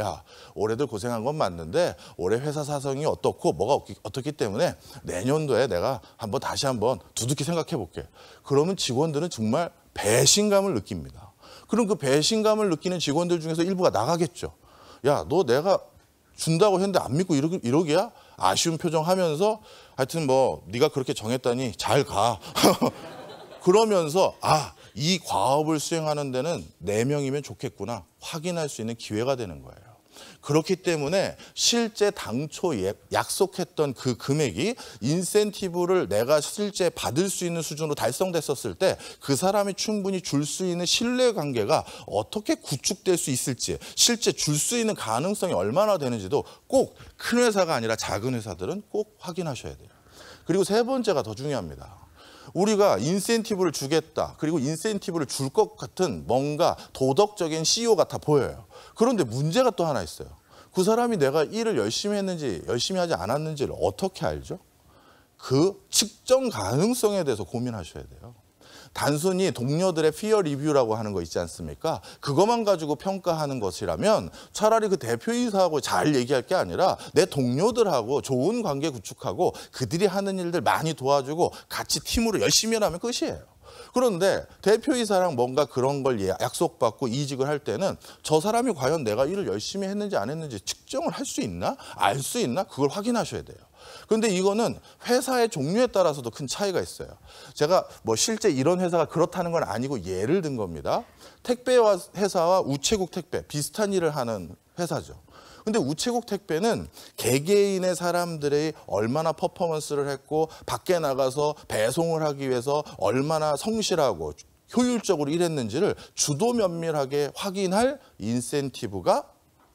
[SPEAKER 6] 야, 올해들 고생한 건 맞는데 올해 회사 사정이 어떻고 뭐가 없기, 어떻기 때문에 내년도에 내가 한번 다시 한번 두둑히 생각해 볼게. 그러면 직원들은 정말 배신감을 느낍니다. 그럼 그 배신감을 느끼는 직원들 중에서 일부가 나가겠죠. 야, 너 내가 준다고 했는데 안 믿고 이러, 이러기야? 아쉬운 표정 하면서 하여튼 뭐 네가 그렇게 정했다니 잘 가. *laughs* 그러면서 아, 이 과업을 수행하는 데는 네명이면 좋겠구나 확인할 수 있는 기회가 되는 거예요. 그렇기 때문에 실제 당초 예, 약속했던 그 금액이 인센티브를 내가 실제 받을 수 있는 수준으로 달성됐었을 때 그 사람이 충분히 줄 수 있는 신뢰관계가 어떻게 구축될 수 있을지 실제 줄 수 있는 가능성이 얼마나 되는지도 꼭 큰 회사가 아니라 작은 회사들은 꼭 확인하셔야 돼요. 그리고 세 번째가 더 중요합니다. 우리가 인센티브를 주겠다 그리고 인센티브를 줄 것 같은 뭔가 도덕적인 CEO 같아 보여요. 그런데 문제가 또 하나 있어요. 그 사람이 내가 일을 열심히 했는지 열심히 하지 않았는지를 어떻게 알죠? 그 측정 가능성에 대해서 고민하셔야 돼요. 단순히 동료들의 피어 리뷰라고 하는 거 있지 않습니까? 그것만 가지고 평가하는 것이라면 차라리 그 대표이사하고 잘 얘기할 게 아니라 내 동료들하고 좋은 관계 구축하고 그들이 하는 일들 많이 도와주고 같이 팀으로 열심히 하면 끝이에요. 그런데 대표이사랑 뭔가 그런 걸 예, 약속받고 이직을 할 때는 저 사람이 과연 내가 일을 열심히 했는지 안 했는지 측정을 할 수 있나? 알 수 있나? 그걸 확인하셔야 돼요. 근데 이거는 회사의 종류에 따라서도 큰 차이가 있어요. 제가 뭐 실제 이런 회사가 그렇다는 건 아니고 예를 든 겁니다. 택배 회사와 우체국 택배 비슷한 일을 하는 회사죠. 근데 우체국 택배는 개개인의 사람들의 얼마나 퍼포먼스를 했고 밖에 나가서 배송을 하기 위해서 얼마나 성실하고 효율적으로 일했는지를 주도 면밀하게 확인할 인센티브가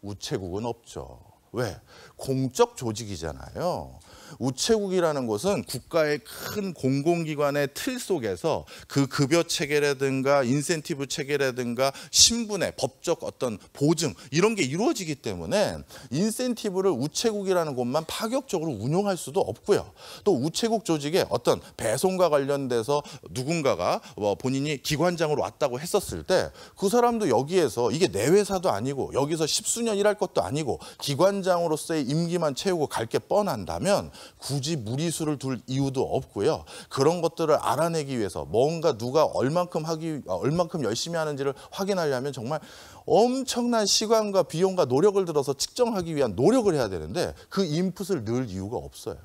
[SPEAKER 6] 우체국은 없죠. 왜? 공적 조직이잖아요. 우체국이라는 곳은 국가의 큰 공공기관의 틀 속에서 그 급여 체계라든가 인센티브 체계라든가 신분의 법적 어떤 보증 이런 게 이루어지기 때문에 인센티브를 우체국이라는 곳만 파격적으로 운용할 수도 없고요. 또 우체국 조직의 어떤 배송과 관련돼서 누군가가 뭐 본인이 기관장으로 왔다고 했었을 때 그 사람도 여기에서 이게 내 회사도 아니고 여기서 십수년 일할 것도 아니고 기관장으로서의 임기만 채우고 갈 게 뻔한다면 굳이 무리수를 둘 이유도 없고요. 그런 것들을 알아내기 위해서 뭔가 누가 얼만큼 하기 어, 얼만큼 열심히 하는지를 확인하려면 정말 엄청난 시간과 비용과 노력을 들어서 측정하기 위한 노력을 해야 되는데 그 인풋을 넣을 이유가 없어요.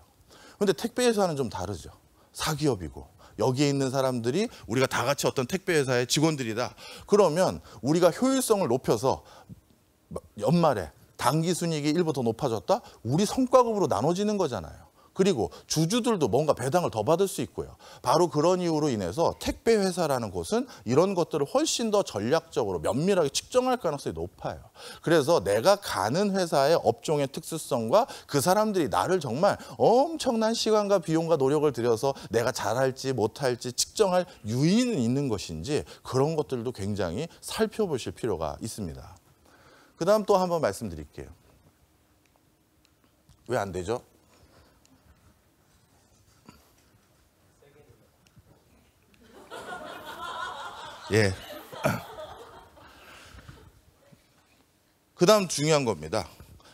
[SPEAKER 6] 그런데 택배 회사는 좀 다르죠. 사기업이고 여기에 있는 사람들이 우리가 다 같이 어떤 택배 회사의 직원들이다. 그러면 우리가 효율성을 높여서 연말에 단기 순이익이 1보 더 높아졌다? 우리 성과급으로 나눠지는 거잖아요. 그리고 주주들도 뭔가 배당을 더 받을 수 있고요. 바로 그런 이유로 인해서 택배 회사라는 곳은 이런 것들을 훨씬 더 전략적으로 면밀하게 측정할 가능성이 높아요. 그래서 내가 가는 회사의 업종의 특수성과 그 사람들이 나를 정말 엄청난 시간과 비용과 노력을 들여서 내가 잘할지 못할지 측정할 유인은 있는 것인지 그런 것들도 굉장히 살펴보실 필요가 있습니다. 그 다음 또 한번 말씀드릴게요. 왜 안 되죠? 예. 그 다음 중요한 겁니다.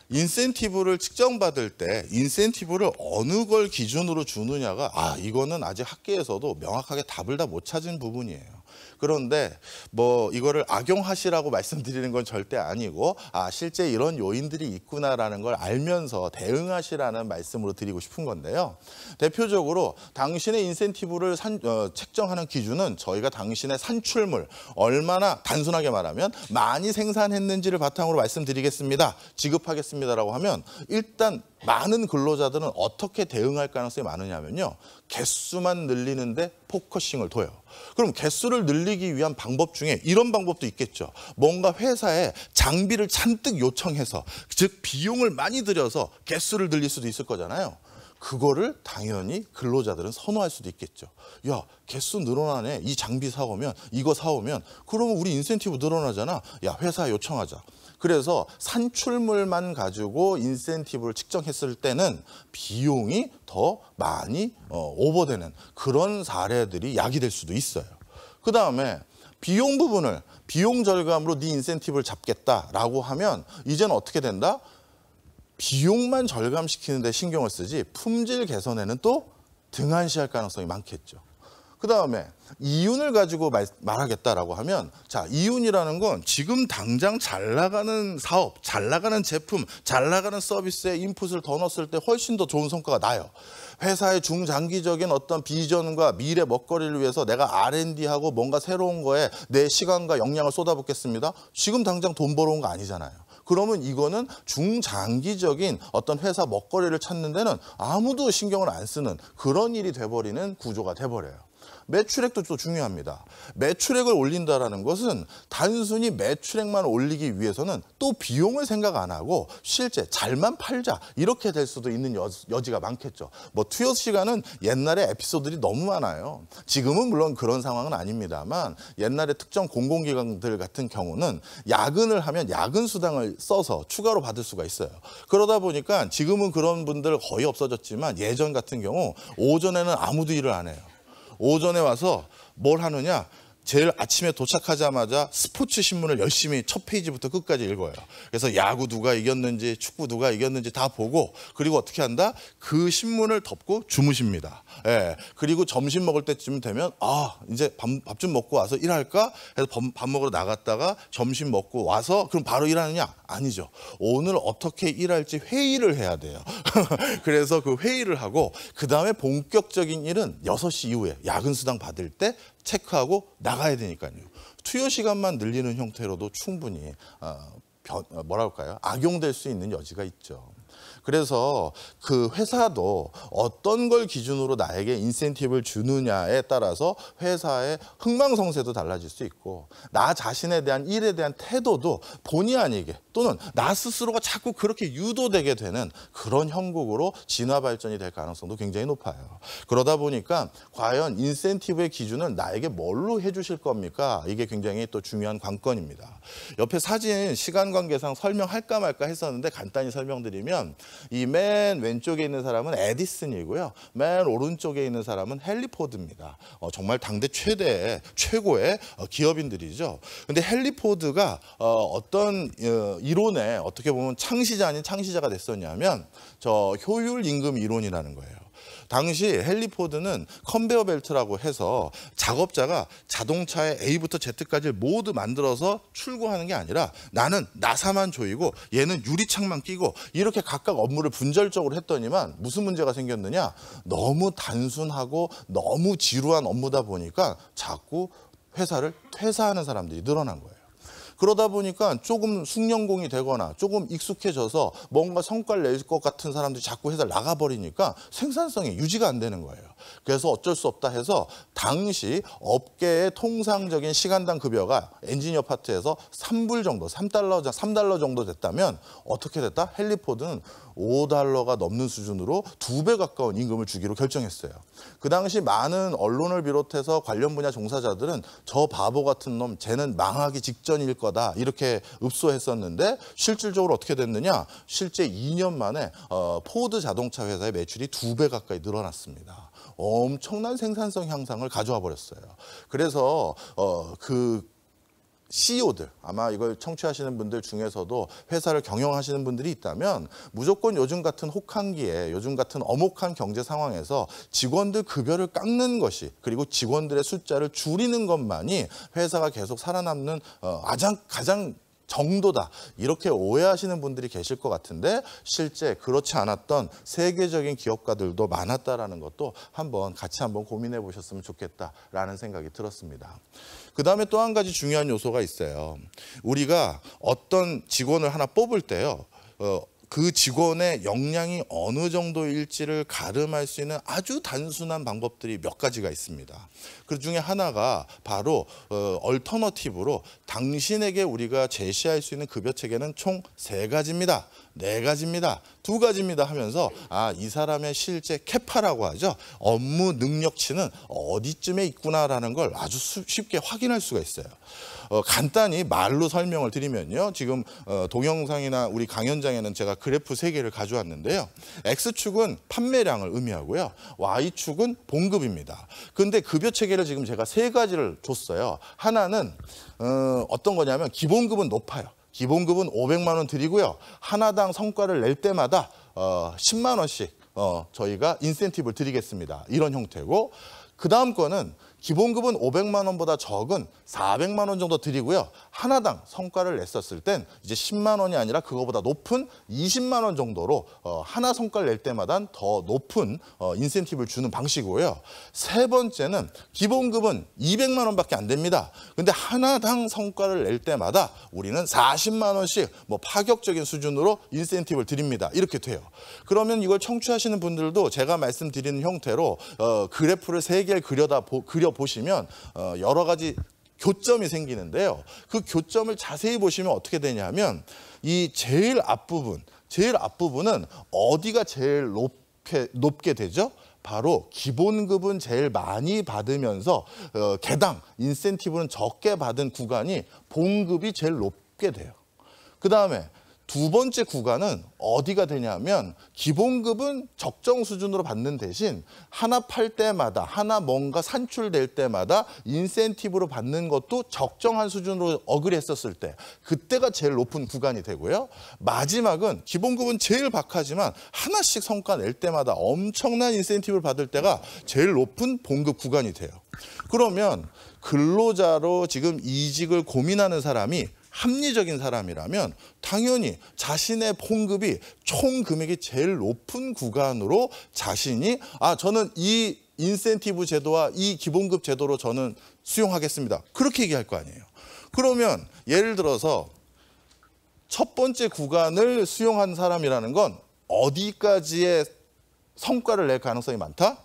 [SPEAKER 6] 인센티브를 측정받을 때 인센티브를 어느 걸 기준으로 주느냐가 아 이거는 아직 학계에서도 명확하게 답을 다 못 찾은 부분이에요. 그런데 뭐 이거를 악용하시라고 *laughs* 말씀드리는 건 절대 아니고 아 실제 이런 요인들이 있구나라는 걸 알면서 대응하시라는 말씀으로 드리고 싶은 건데요. 대표적으로 당신의 인센티브를 산, 어, 책정하는 기준은 저희가 당신의 산출물 얼마나 단순하게 말하면 많이 생산했는지를 바탕으로 말씀드리겠습니다. 지급하겠습니다라고 하면 일단 많은 근로자들은 어떻게 대응할 가능성이 많으냐면요. 개수만 늘리는데 포커싱을 둬요. 그럼 개수를 늘리기 위한 방법 중에 이런 방법도 있겠죠. 뭔가 회사에 장비를 잔뜩 요청해서 즉 비용을 많이 들여서 개수를 늘릴 수도 있을 거잖아요. 그거를 당연히 근로자들은 선호할 수도 있겠죠. 야, 개수 늘어나네. 이 장비 사오면, 이거 사오면, 그러면 우리 인센티브 늘어나잖아. 야, 회사 요청하자. 그래서 산출물만 가지고 인센티브를 측정했을 때는 비용이 더 많이 어, 오버되는 그런 사례들이 야기될 수도 있어요. 그다음에 비용 부분을 비용 절감으로 네 인센티브를 잡겠다라고 하면 이제는 어떻게 된다? 비용만 절감시키는 데 신경을 쓰지 품질 개선에는 또 등한시할 가능성이 많겠죠. 그다음에 이윤을 가지고 말, 말하겠다라고 하면 자 이윤이라는 건 지금 당장 잘 나가는 사업, 잘 나가는 제품, 잘 나가는 서비스에 인풋을 더 넣었을 때 훨씬 더 좋은 성과가 나요. 회사의 중장기적인 어떤 비전과 미래 먹거리를 위해서 내가 R&D하고 뭔가 새로운 거에 내 시간과 역량을 쏟아붓겠습니다. 지금 당장 돈 벌어온 거 아니잖아요. 그러면 이거는 중장기적인 어떤 회사 먹거리를 찾는 데는 아무도 신경을 안 쓰는 그런 일이 돼버리는 구조가 돼버려요. 매출액도 또 중요합니다. 매출액을 올린다라는 것은 단순히 매출액만 올리기 위해서는 또 비용을 생각 안 하고 실제 잘만 팔자 이렇게 될 수도 있는 여, 지가 많겠죠. 뭐 투여 시간은 옛날에 에피소드들이 너무 많아요. 지금은 물론 그런 상황은 아닙니다만 옛날에 특정 공공기관들 같은 경우는 야근을 하면 야근 수당을 써서 추가로 받을 수가 있어요. 그러다 보니까 지금은 그런 분들 거의 없어졌지만 예전 같은 경우 오전에는 아무도 일을 안 해요. 오전에 와서 뭘 하느냐 제일 아침에 도착하자마자 스포츠 신문을 열심히 첫 페이지부터 끝까지 읽어요. 그래서 야구 누가 이겼는지 축구 누가 이겼는지 다 보고 그리고 어떻게 한다? 그 신문을 덮고 주무십니다. 예. 그리고 점심 먹을 때쯤 되면 아 이제 밥 좀 먹고 와서 일할까? 해서 밥, 밥 먹으러 나갔다가 점심 먹고 와서 그럼 바로 일하느냐? 아니죠. 오늘 어떻게 일할지 회의를 해야 돼요. *laughs* 그래서 그 회의를 하고 그 다음에 본격적인 일은 여섯 시 이후에 야근 수당 받을 때 체크하고 나가야 되니까요. 투여 시간만 늘리는 형태로도 충분히 어, 변, 어, 뭐라 까요 악용될 수 있는 여지가 있죠. 그래서 그 회사도 어떤 걸 기준으로 나에게 인센티브를 주느냐에 따라서 회사의 흥망성쇠도 달라질 수 있고 나 자신에 대한 일에 대한 태도도 본의 아니게 또는 나 스스로가 자꾸 그렇게 유도되게 되는 그런 형국으로 진화 발전이 될 가능성도 굉장히 높아요. 그러다 보니까 과연 인센티브의 기준을 나에게 뭘로 해주실 겁니까? 이게 굉장히 또 중요한 관건입니다. 옆에 사진 시간 관계상 설명할까 말까 했었는데 간단히 설명드리면 이맨 왼쪽에 있는 사람은 에디슨이고요. 맨 오른쪽에 있는 사람은 헨리포드입니다. 어, 정말 당대 최대 최고의 어, 기업인들이죠. 근데 헨리포드가 어, 어떤 어, 이론에 어떻게 보면 창시자 아닌 창시자가 됐었냐면 저 효율 임금 이론이라는 거예요. 당시 헨리 포드는 컨베어 벨트라고 해서 작업자가 자동차의 A부터 Z까지 모두 만들어서 출고하는 게 아니라 나는 나사만 조이고 얘는 유리창만 끼고 이렇게 각각 업무를 분절적으로 했더니만 무슨 문제가 생겼느냐 너무 단순하고 너무 지루한 업무다 보니까 자꾸 회사를 퇴사하는 사람들이 늘어난 거예요. 그러다 보니까 조금 숙련공이 되거나 조금 익숙해져서 뭔가 성과를 낼 것 같은 사람들이 자꾸 회사를 나가버리니까 생산성이 유지가 안 되는 거예요. 그래서 어쩔 수 없다 해서 당시 업계의 통상적인 시간당 급여가 엔지니어 파트에서 3불 정도, 3달러, 3달러 정도 됐다면 어떻게 됐다? 헬리포드는 5달러가 넘는 수준으로 두 배 가까운 임금을 주기로 결정했어요. 그 당시 많은 언론을 비롯해서 관련 분야 종사자들은 저 바보 같은 놈, 쟤는 망하기 직전일 거다 이렇게 읍소했었는데 실질적으로 어떻게 됐느냐? 실제 2년 만에 어, 포드 자동차 회사의 매출이 두 배 가까이 늘어났습니다. 엄청난 생산성 향상을 가져와 버렸어요. 그래서 어그 CEO들 아마 이걸 청취하시는 분들 중에서도 회사를 경영하시는 분들이 있다면 무조건 요즘 같은 혹한기에 요즘 같은 엄혹한 경제 상황에서 직원들 급여를 깎는 것이 그리고 직원들의 숫자를 줄이는 것만이 회사가 계속 살아남는 어, 가장 가장 정도다. 이렇게 오해하시는 분들이 계실 것 같은데 실제 그렇지 않았던 세계적인 기업가들도 많았다라는 것도 한번 같이 한번 고민해 보셨으면 좋겠다라는 생각이 들었습니다. 그다음에 또 한 가지 중요한 요소가 있어요. 우리가 어떤 직원을 하나 뽑을 때요. 어, 그 직원의 역량이 어느 정도일지를 가름할 수 있는 아주 단순한 방법들이 몇 가지가 있습니다. 그 중에 하나가 바로 어, 얼터너티브로 당신에게 우리가 제시할 수 있는 급여 체계는 총 세 가지입니다. 네 가지입니다. 두 가지입니다 하면서 아, 이 사람의 실제 캐파라고 하죠. 업무 능력치는 어디쯤에 있구나라는 걸 아주 쉽게 확인할 수가 있어요. 어, 간단히 말로 설명을 드리면요. 지금 어, 동영상이나 우리 강연장에는 제가 그래프 3개를 가져왔는데요. X축은 판매량을 의미하고요. Y축은 봉급입니다. 근데 급여 체계를 지금 제가 세 가지를 줬어요. 하나는 어, 어떤 거냐면 기본급은 높아요. 기본급은 500만 원 드리고요. 하나당 성과를 낼 때마다 어, 10만 원씩 어, 저희가 인센티브를 드리겠습니다. 이런 형태고 그 다음 거는 기본급은 500만 원보다 적은 400만 원 정도 드리고요. 하나당 성과를 냈었을 땐 이제 10만 원이 아니라 그거보다 높은 20만 원 정도로 어, 하나 성과를 낼 때마다 더 높은 어, 인센티브를 주는 방식이고요. 세 번째는 기본급은 200만 원밖에 안 됩니다. 근데 하나당 성과를 낼 때마다 우리는 40만 원씩 뭐 파격적인 수준으로 인센티브를 드립니다. 이렇게 돼요. 그러면 이걸 청취하시는 분들도 제가 말씀드리는 형태로 어, 그래프를 세 개를 그려다 보, 그려 보시면 어, 여러 가지 교점이 생기는데요. 그 교점을 자세히 보시면 어떻게 되냐면 이 제일 앞부분, 제일 앞부분은 어디가 제일 높게, 높게 되죠? 바로 기본급은 제일 많이 받으면서 어, 개당 인센티브는 적게 받은 구간이 본급이 제일 높게 돼요. 그 다음에 두 번째 구간은 어디가 되냐면 기본급은 적정 수준으로 받는 대신 하나 팔 때마다 하나 뭔가 산출될 때마다 인센티브로 받는 것도 적정한 수준으로 어그했었을 때 그때가 제일 높은 구간이 되고요. 마지막은 기본급은 제일 박하지만 하나씩 성과 낼 때마다 엄청난 인센티브를 받을 때가 제일 높은 봉급 구간이 돼요. 그러면 근로자로 지금 이직을 고민하는 사람이 합리적인 사람이라면 당연히 자신의 봉급이 총 금액이 제일 높은 구간으로 자신이 아 저는 이 인센티브 제도와 이 기본급 제도로 저는 수용하겠습니다. 그렇게 얘기할 거 아니에요. 그러면 예를 들어서 첫 번째 구간을 수용한 사람이라는 건 어디까지의 성과를 낼 가능성이 많다?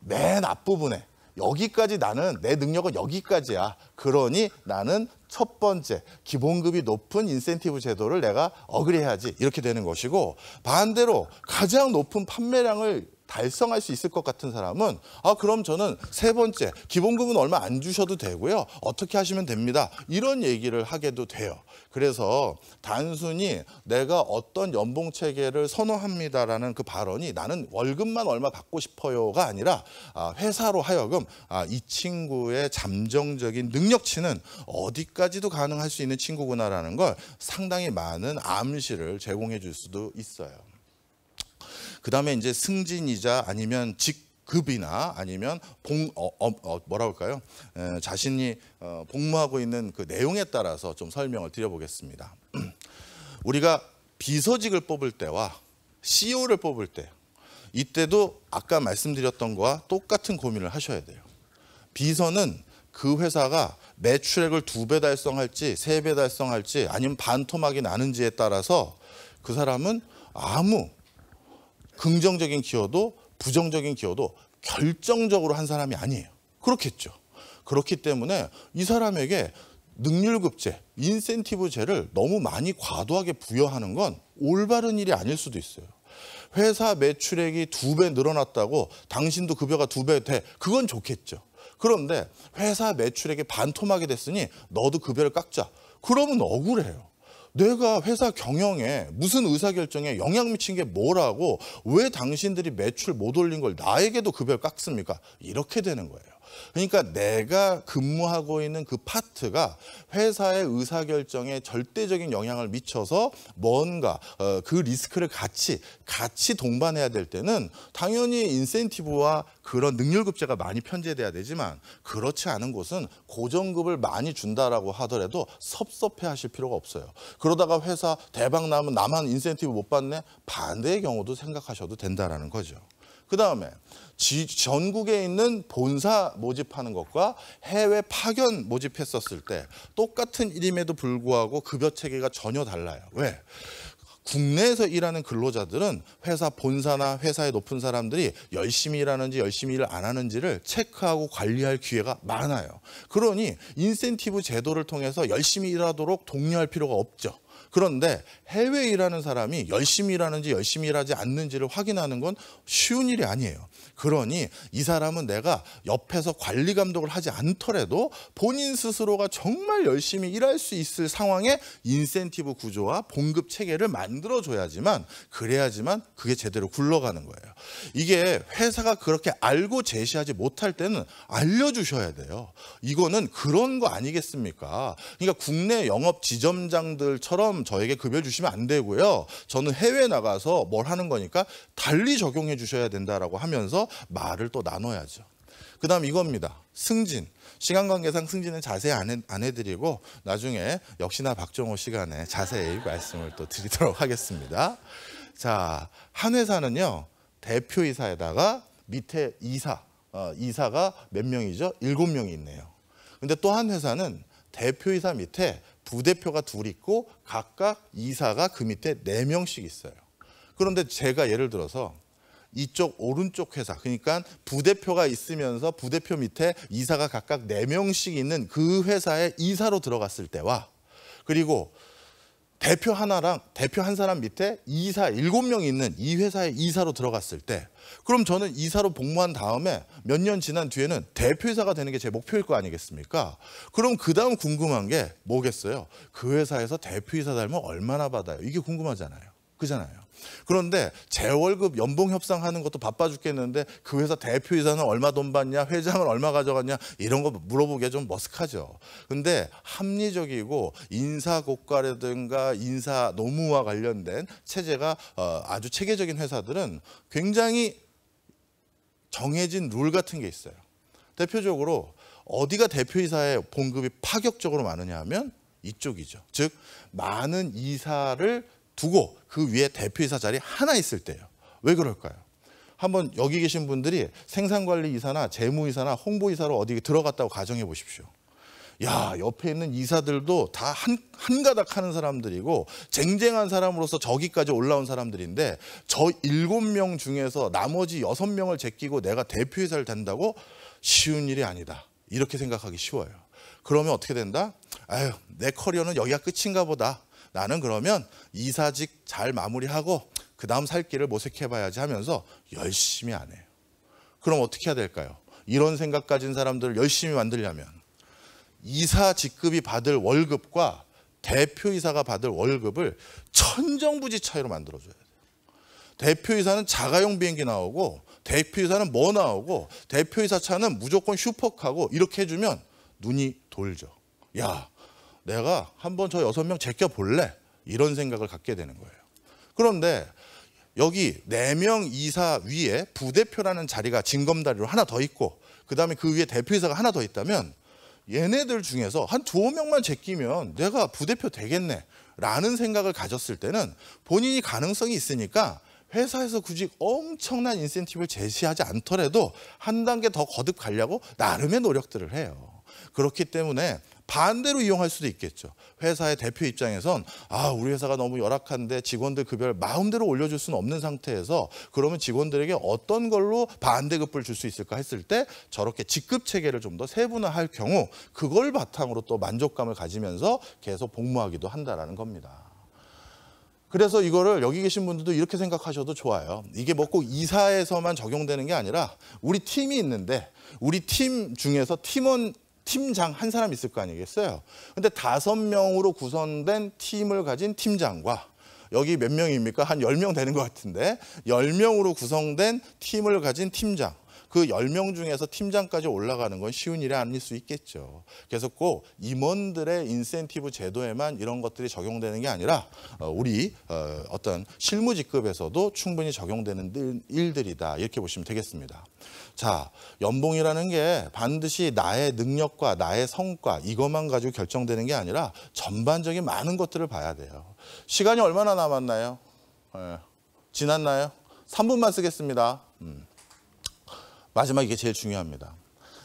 [SPEAKER 6] 맨 앞부분에 여기까지 나는 내 능력은 여기까지야. 그러니 나는 첫 번째 기본급이 높은 인센티브 제도를 내가 어그리해야지 이렇게 되는 것이고 반대로 가장 높은 판매량을 달성할 수 있을 것 같은 사람은 아 그럼 저는 세 번째 기본급은 얼마 안 주셔도 되고요 어떻게 하시면 됩니다 이런 얘기를 하게도 돼요 그래서 단순히 내가 어떤 연봉 체계를 선호합니다라는 그 발언이 나는 월급만 얼마 받고 싶어요가 아니라 아, 회사로 하여금 아, 이 친구의 잠정적인 능력치는 어디까지도 가능할 수 있는 친구구나라는 걸 상당히 많은 암시를 제공해 줄 수도 있어요. 그 다음에 이제 승진이자 아니면 직급이나 아니면 봉 어, 어, 어 뭐라 할까요? 에, 자신이 어, 복무하고 있는 그 내용에 따라서 좀 설명을 드려보겠습니다. *clears throat* 우리가 비서직을 뽑을 때와 CEO를 뽑을 때 이때도 아까 말씀드렸던 거와 똑같은 고민을 하셔야 돼요. 비서는 그 회사가 매출액을 두 배 달성할지 세 배 달성할지 아니면 반토막이 나는지에 따라서 그 사람은 아무 긍정적인 기여도 부정적인 기여도 결정적으로 한 사람이 아니에요. 그렇겠죠. 그렇기 때문에 이 사람에게 능률급제, 인센티브제를 너무 많이 과도하게 부여하는 건 올바른 일이 아닐 수도 있어요. 회사 매출액이 두 배 늘어났다고 당신도 급여가 두 배 돼. 그건 좋겠죠. 그런데 회사 매출액이 반토막이 됐으니 너도 급여를 깎자. 그러면 억울해요. 내가 회사 경영에 무슨 의사결정에 영향 미친 게 뭐라고 왜 당신들이 매출 못 올린 걸 나에게도 급여 를 깎습니까? 이렇게 되는 거예요. 그러니까 내가 근무하고 있는 그 파트가 회사의 의사결정에 절대적인 영향을 미쳐서 뭔가 어, 그 리스크를 같이 같이 동반해야 될 때는 당연히 인센티브와 그런 능률급제가 많이 편제돼야 되지만 그렇지 않은 곳은 고정급을 많이 준다라고 하더라도 섭섭해하실 필요가 없어요. 그러다가 회사 대박 나면 나만 인센티브 못 받네 반대의 경우도 생각하셔도 된다라는 거죠. 그다음에 전국에 있는 본사 모집하는 것과 해외 파견 모집했었을 때 똑같은 일임에도 불구하고 급여 체계가 전혀 달라요. 왜? 국내에서 일하는 근로자들은 회사 본사나 회사의 높은 사람들이 열심히 일하는지 열심히 일을 안 하는지를 체크하고 관리할 기회가 많아요. 그러니 인센티브 제도를 통해서 열심히 일하도록 독려할 필요가 없죠. 그런데 해외 일하는 사람이 열심히 일하는지 열심히 일하지 않는지를 확인하는 건 쉬운 일이 아니에요. 그러니 이 사람은 내가 옆에서 관리 감독을 하지 않더라도 본인 스스로가 정말 열심히 일할 수 있을 상황에 인센티브 구조와 봉급 체계를 만들어줘야지만 그래야지만 그게 제대로 굴러가는 거예요. 이게 회사가 그렇게 알고 제시하지 못할 때는 알려주셔야 돼요. 이거는 그런 거 아니겠습니까? 그러니까 국내 영업 지점장들처럼 저에게 급여 주시면 안 되고요. 저는 해외 나가서 뭘 하는 거니까 달리 적용해 주셔야 된다라고 하면서 말을 또 나눠야죠. 그다음 이겁니다. 승진. 시간 관계상 승진은 자세히 안, 해, 안 해드리고 나중에 역시나 박정호 시간에 자세히 말씀을 또 드리도록 하겠습니다. 자, 한 회사는요. 대표이사에다가 밑에 이사, 어, 이사가 몇 명이죠? 7 명이 있네요. 근데 또 한 회사는 대표이사 밑에 부대표가 둘 있고 각각 이사가 그 밑에 네명씩 있어요. 그런데 제가 예를 들어서 이쪽 오른쪽 회사 그러니까 부대표가 있으면서 부대표 밑에 이사가 각각 네명씩 있는 그 회사에 이사로 들어갔을 때와 그리고 대표 하나랑 대표 한 사람 밑에 이사 일곱 명이 있는 이 회사의 이사로 들어갔을 때 그럼 저는 이사로 복무한 다음에 몇 년 지난 뒤에는 대표이사가 되는 게 제 목표일 거 아니겠습니까? 그럼 그 다음 궁금한 게 뭐겠어요? 그 회사에서 대표이사 닮으면 얼마나 받아요? 이게 궁금하잖아요. 그잖아요. 그런데 재월급 연봉 협상하는 것도 바빠 죽겠는데 그 회사 대표이사는 얼마 돈 받냐 회장은 얼마 가져갔냐 이런 거 물어보기가 좀 머쓱하죠. 근데 합리적이고 인사고과라든가 인사 노무와 관련된 체제가 어, 아주 체계적인 회사들은 굉장히 정해진 룰 같은 게 있어요. 대표적으로 어디가 대표이사의 봉급이 파격적으로 많으냐 하면 이쪽이죠. 즉 많은 이사를 두고 그 위에 대표이사 자리 하나 있을 때예요. 왜 그럴까요? 한번 여기 계신 분들이 생산관리이사나 재무이사나 홍보이사로 어디 들어갔다고 가정해 보십시오. 야 옆에 있는 이사들도 다 한, 한가닥 하는 사람들이고 쟁쟁한 사람으로서 저기까지 올라온 사람들인데 저 일곱 명 중에서 나머지 여섯 명을 제끼고 내가 대표이사를 된다고 쉬운 일이 아니다. 이렇게 생각하기 쉬워요. 그러면 어떻게 된다? 아유 내 커리어는 여기가 끝인가 보다. 나는 그러면 이사직 잘 마무리하고 그 다음 살 길을 모색해봐야지 하면서 열심히 안 해요. 그럼 어떻게 해야 될까요? 이런 생각 가진 사람들을 열심히 만들려면 이사 직급이 받을 월급과 대표이사가 받을 월급을 천정부지 차이로 만들어줘야 돼요. 대표이사는 자가용 비행기 나오고 대표이사는 뭐 나오고 대표이사 차는 무조건 슈퍼카고 이렇게 해주면 눈이 돌죠. 야 내가 한 번 저 여섯 명 제껴 볼래 이런 생각을 갖게 되는 거예요. 그런데 여기 네 명 이사 위에 부대표라는 자리가 진검다리로 하나 더 있고 그다음에 그 위에 대표이사가 하나 더 있다면 얘네들 중에서 한 두어 명만 제끼면 내가 부대표 되겠네 라는 생각을 가졌을 때는 본인이 가능성이 있으니까 회사에서 굳이 엄청난 인센티브를 제시하지 않더라도 한 단계 더 거듭 가려고 나름의 노력들을 해요. 그렇기 때문에 반대로 이용할 수도 있겠죠. 회사의 대표 입장에선 아 우리 회사가 너무 열악한데 직원들 급여를 마음대로 올려줄 수는 없는 상태에서 그러면 직원들에게 어떤 걸로 반대급부를 줄 수 있을까 했을 때 저렇게 직급 체계를 좀 더 세분화할 경우 그걸 바탕으로 또 만족감을 가지면서 계속 복무하기도 한다라는 겁니다. 그래서 이거를 여기 계신 분들도 이렇게 생각하셔도 좋아요. 이게 뭐 꼭 이사에서만 적용되는 게 아니라 우리 팀이 있는데 우리 팀 중에서 팀원 팀장 한 사람 있을 거 아니겠어요. 근데 다섯 명으로 구성된 팀을 가진 팀장과 여기 몇 명입니까? 한1 0명 되는 것 같은데 1 0명으로 구성된 팀을 가진 팀장 그 10명 중에서 팀장까지 올라가는 건 쉬운 일이 아닐 수 있겠죠. 그래서 꼭 임원들의 인센티브 제도에만 이런 것들이 적용되는 게 아니라 어, 우리 어, 어떤 실무직급에서도 충분히 적용되는 일들이다. 이렇게 보시면 되겠습니다. 자, 연봉이라는 게 반드시 나의 능력과 나의 성과 이것만 가지고 결정되는 게 아니라 전반적인 많은 것들을 봐야 돼요. 시간이 얼마나 남았나요? 예. 지났나요? 3분만 쓰겠습니다. 음. 마지막 이게 제일 중요합니다.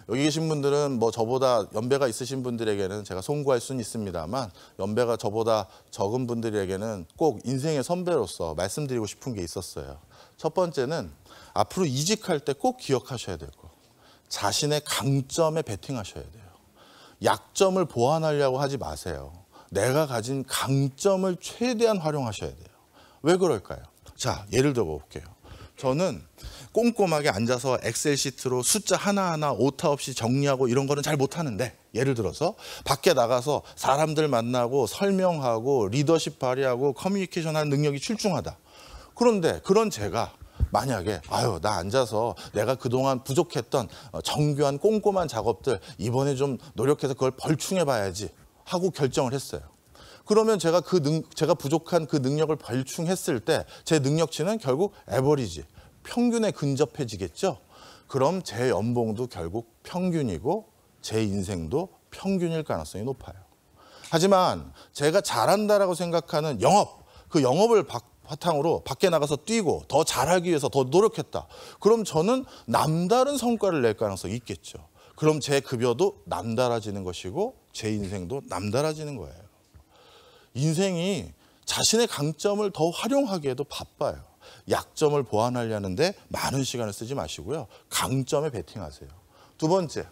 [SPEAKER 6] 여기 계신 분들은 뭐 저보다 연배가 있으신 분들에게는 제가 송구할 수는 있습니다만 연배가 저보다 적은 분들에게는 꼭 인생의 선배로서 말씀드리고 싶은 게 있었어요. 첫 번째는 앞으로 이직할 때 꼭 기억하셔야 되고 자신의 강점에 베팅하셔야 돼요. 약점을 보완하려고 하지 마세요. 내가 가진 강점을 최대한 활용하셔야 돼요. 왜 그럴까요? 자, 예를 들어 볼게요. 저는 꼼꼼하게 앉아서 엑셀 시트로 숫자 하나하나 오타 없이 정리하고 이런 거는 잘 못하는데 예를 들어서 밖에 나가서 사람들 만나고 설명하고 리더십 발휘하고 커뮤니케이션 하는 능력이 출중하다. 그런데 그런 제가 만약에 아유 나 앉아서 내가 그동안 부족했던 어, 정교한 꼼꼼한 작업들 이번에 좀 노력해서 그걸 벌충해 봐야지 하고 결정을 했어요. 그러면 제가 그 능, 제가 부족한 그 능력을 벌충했을 때 제 능력치는 결국 에버리지 평균에 근접해지겠죠. 그럼 제 연봉도 결국 평균이고 제 인생도 평균일 가능성이 높아요. 하지만 제가 잘한다라고 생각하는 영업, 그 영업을 바, 탕으로 밖에 나가서 뛰고 더 잘하기 위해서 더 노력했다. 그럼 저는 남다른 성과를 낼 가능성이 있겠죠. 그럼 제 급여도 남달라지는 것이고 제 인생도 남달라지는 거예요. 인생이 자신의 강점을 더 활용하기에도 바빠요. 약점을 보완하려는데 많은 시간을 쓰지 마시고요. 강점에 베팅하세요. 두 번째,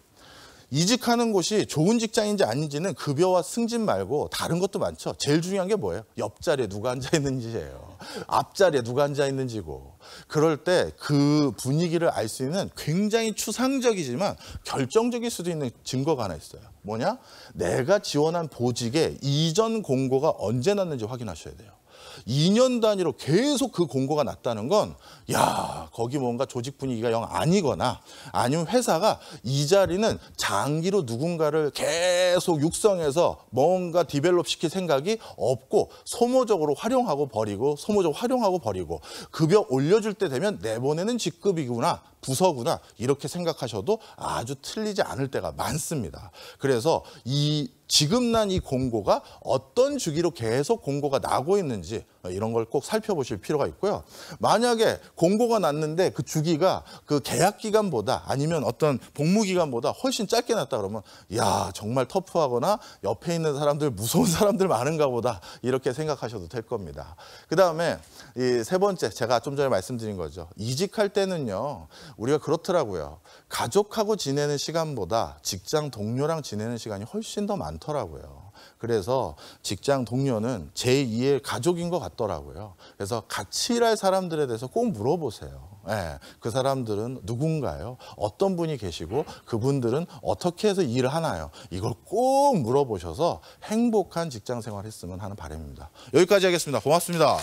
[SPEAKER 6] 이직하는 곳이 좋은 직장인지 아닌지는 급여와 승진 말고 다른 것도 많죠. 제일 중요한 게 뭐예요? 옆자리에 누가 앉아 있는지예요. 앞자리에 누가 앉아 있는지고. 그럴 때 그 분위기를 알 수 있는 굉장히 추상적이지만 결정적일 수도 있는 증거가 하나 있어요. 뭐냐? 내가 지원한 보직에 이전 공고가 언제 났는지 확인하셔야 돼요. 2년 단위로 계속 그 공고가 났다는 건 야, 거기 뭔가 조직 분위기가 영 아니거나 아니면 회사가 이 자리는 장기로 누군가를 계속 육성해서 뭔가 디벨롭 시킬 생각이 없고 소모적으로 활용하고 버리고 소모적으로 활용하고 버리고 급여 올려줄 때 되면 내보내는 직급이구나 부서구나 이렇게 생각하셔도 아주 틀리지 않을 때가 많습니다. 그래서 이 지금 난 이 공고가 어떤 주기로 계속 공고가 나고 있는지 어, 이런 걸 꼭 살펴보실 필요가 있고요. 만약에 공고가 났는데 그 주기가 그 계약 기간보다 아니면 어떤 복무 기간보다 훨씬 짧게 났다 그러면 야 정말 터프하거나 옆에 있는 사람들 무서운 사람들 많은가 보다 이렇게 생각하셔도 될 겁니다. 그 다음에 이 세 번째 제가 좀 전에 말씀드린 거죠. 이직할 때는요 우리가 그렇더라고요. 가족하고 지내는 시간보다 직장 동료랑 지내는 시간이 훨씬 더 많. 아요 많더라고요. 그래서 직장 동료는 제2의 가족인 것 같더라고요. 그래서 같이 일할 사람들에 대해서 꼭 물어보세요. 예, 그 사람들은 누군가요? 어떤 분이 계시고 그분들은 어떻게 해서 일을 하나요? 이걸 꼭 물어보셔서 행복한 직장 생활 했으면 하는 바람입니다. 여기까지 하겠습니다. 고맙습니다.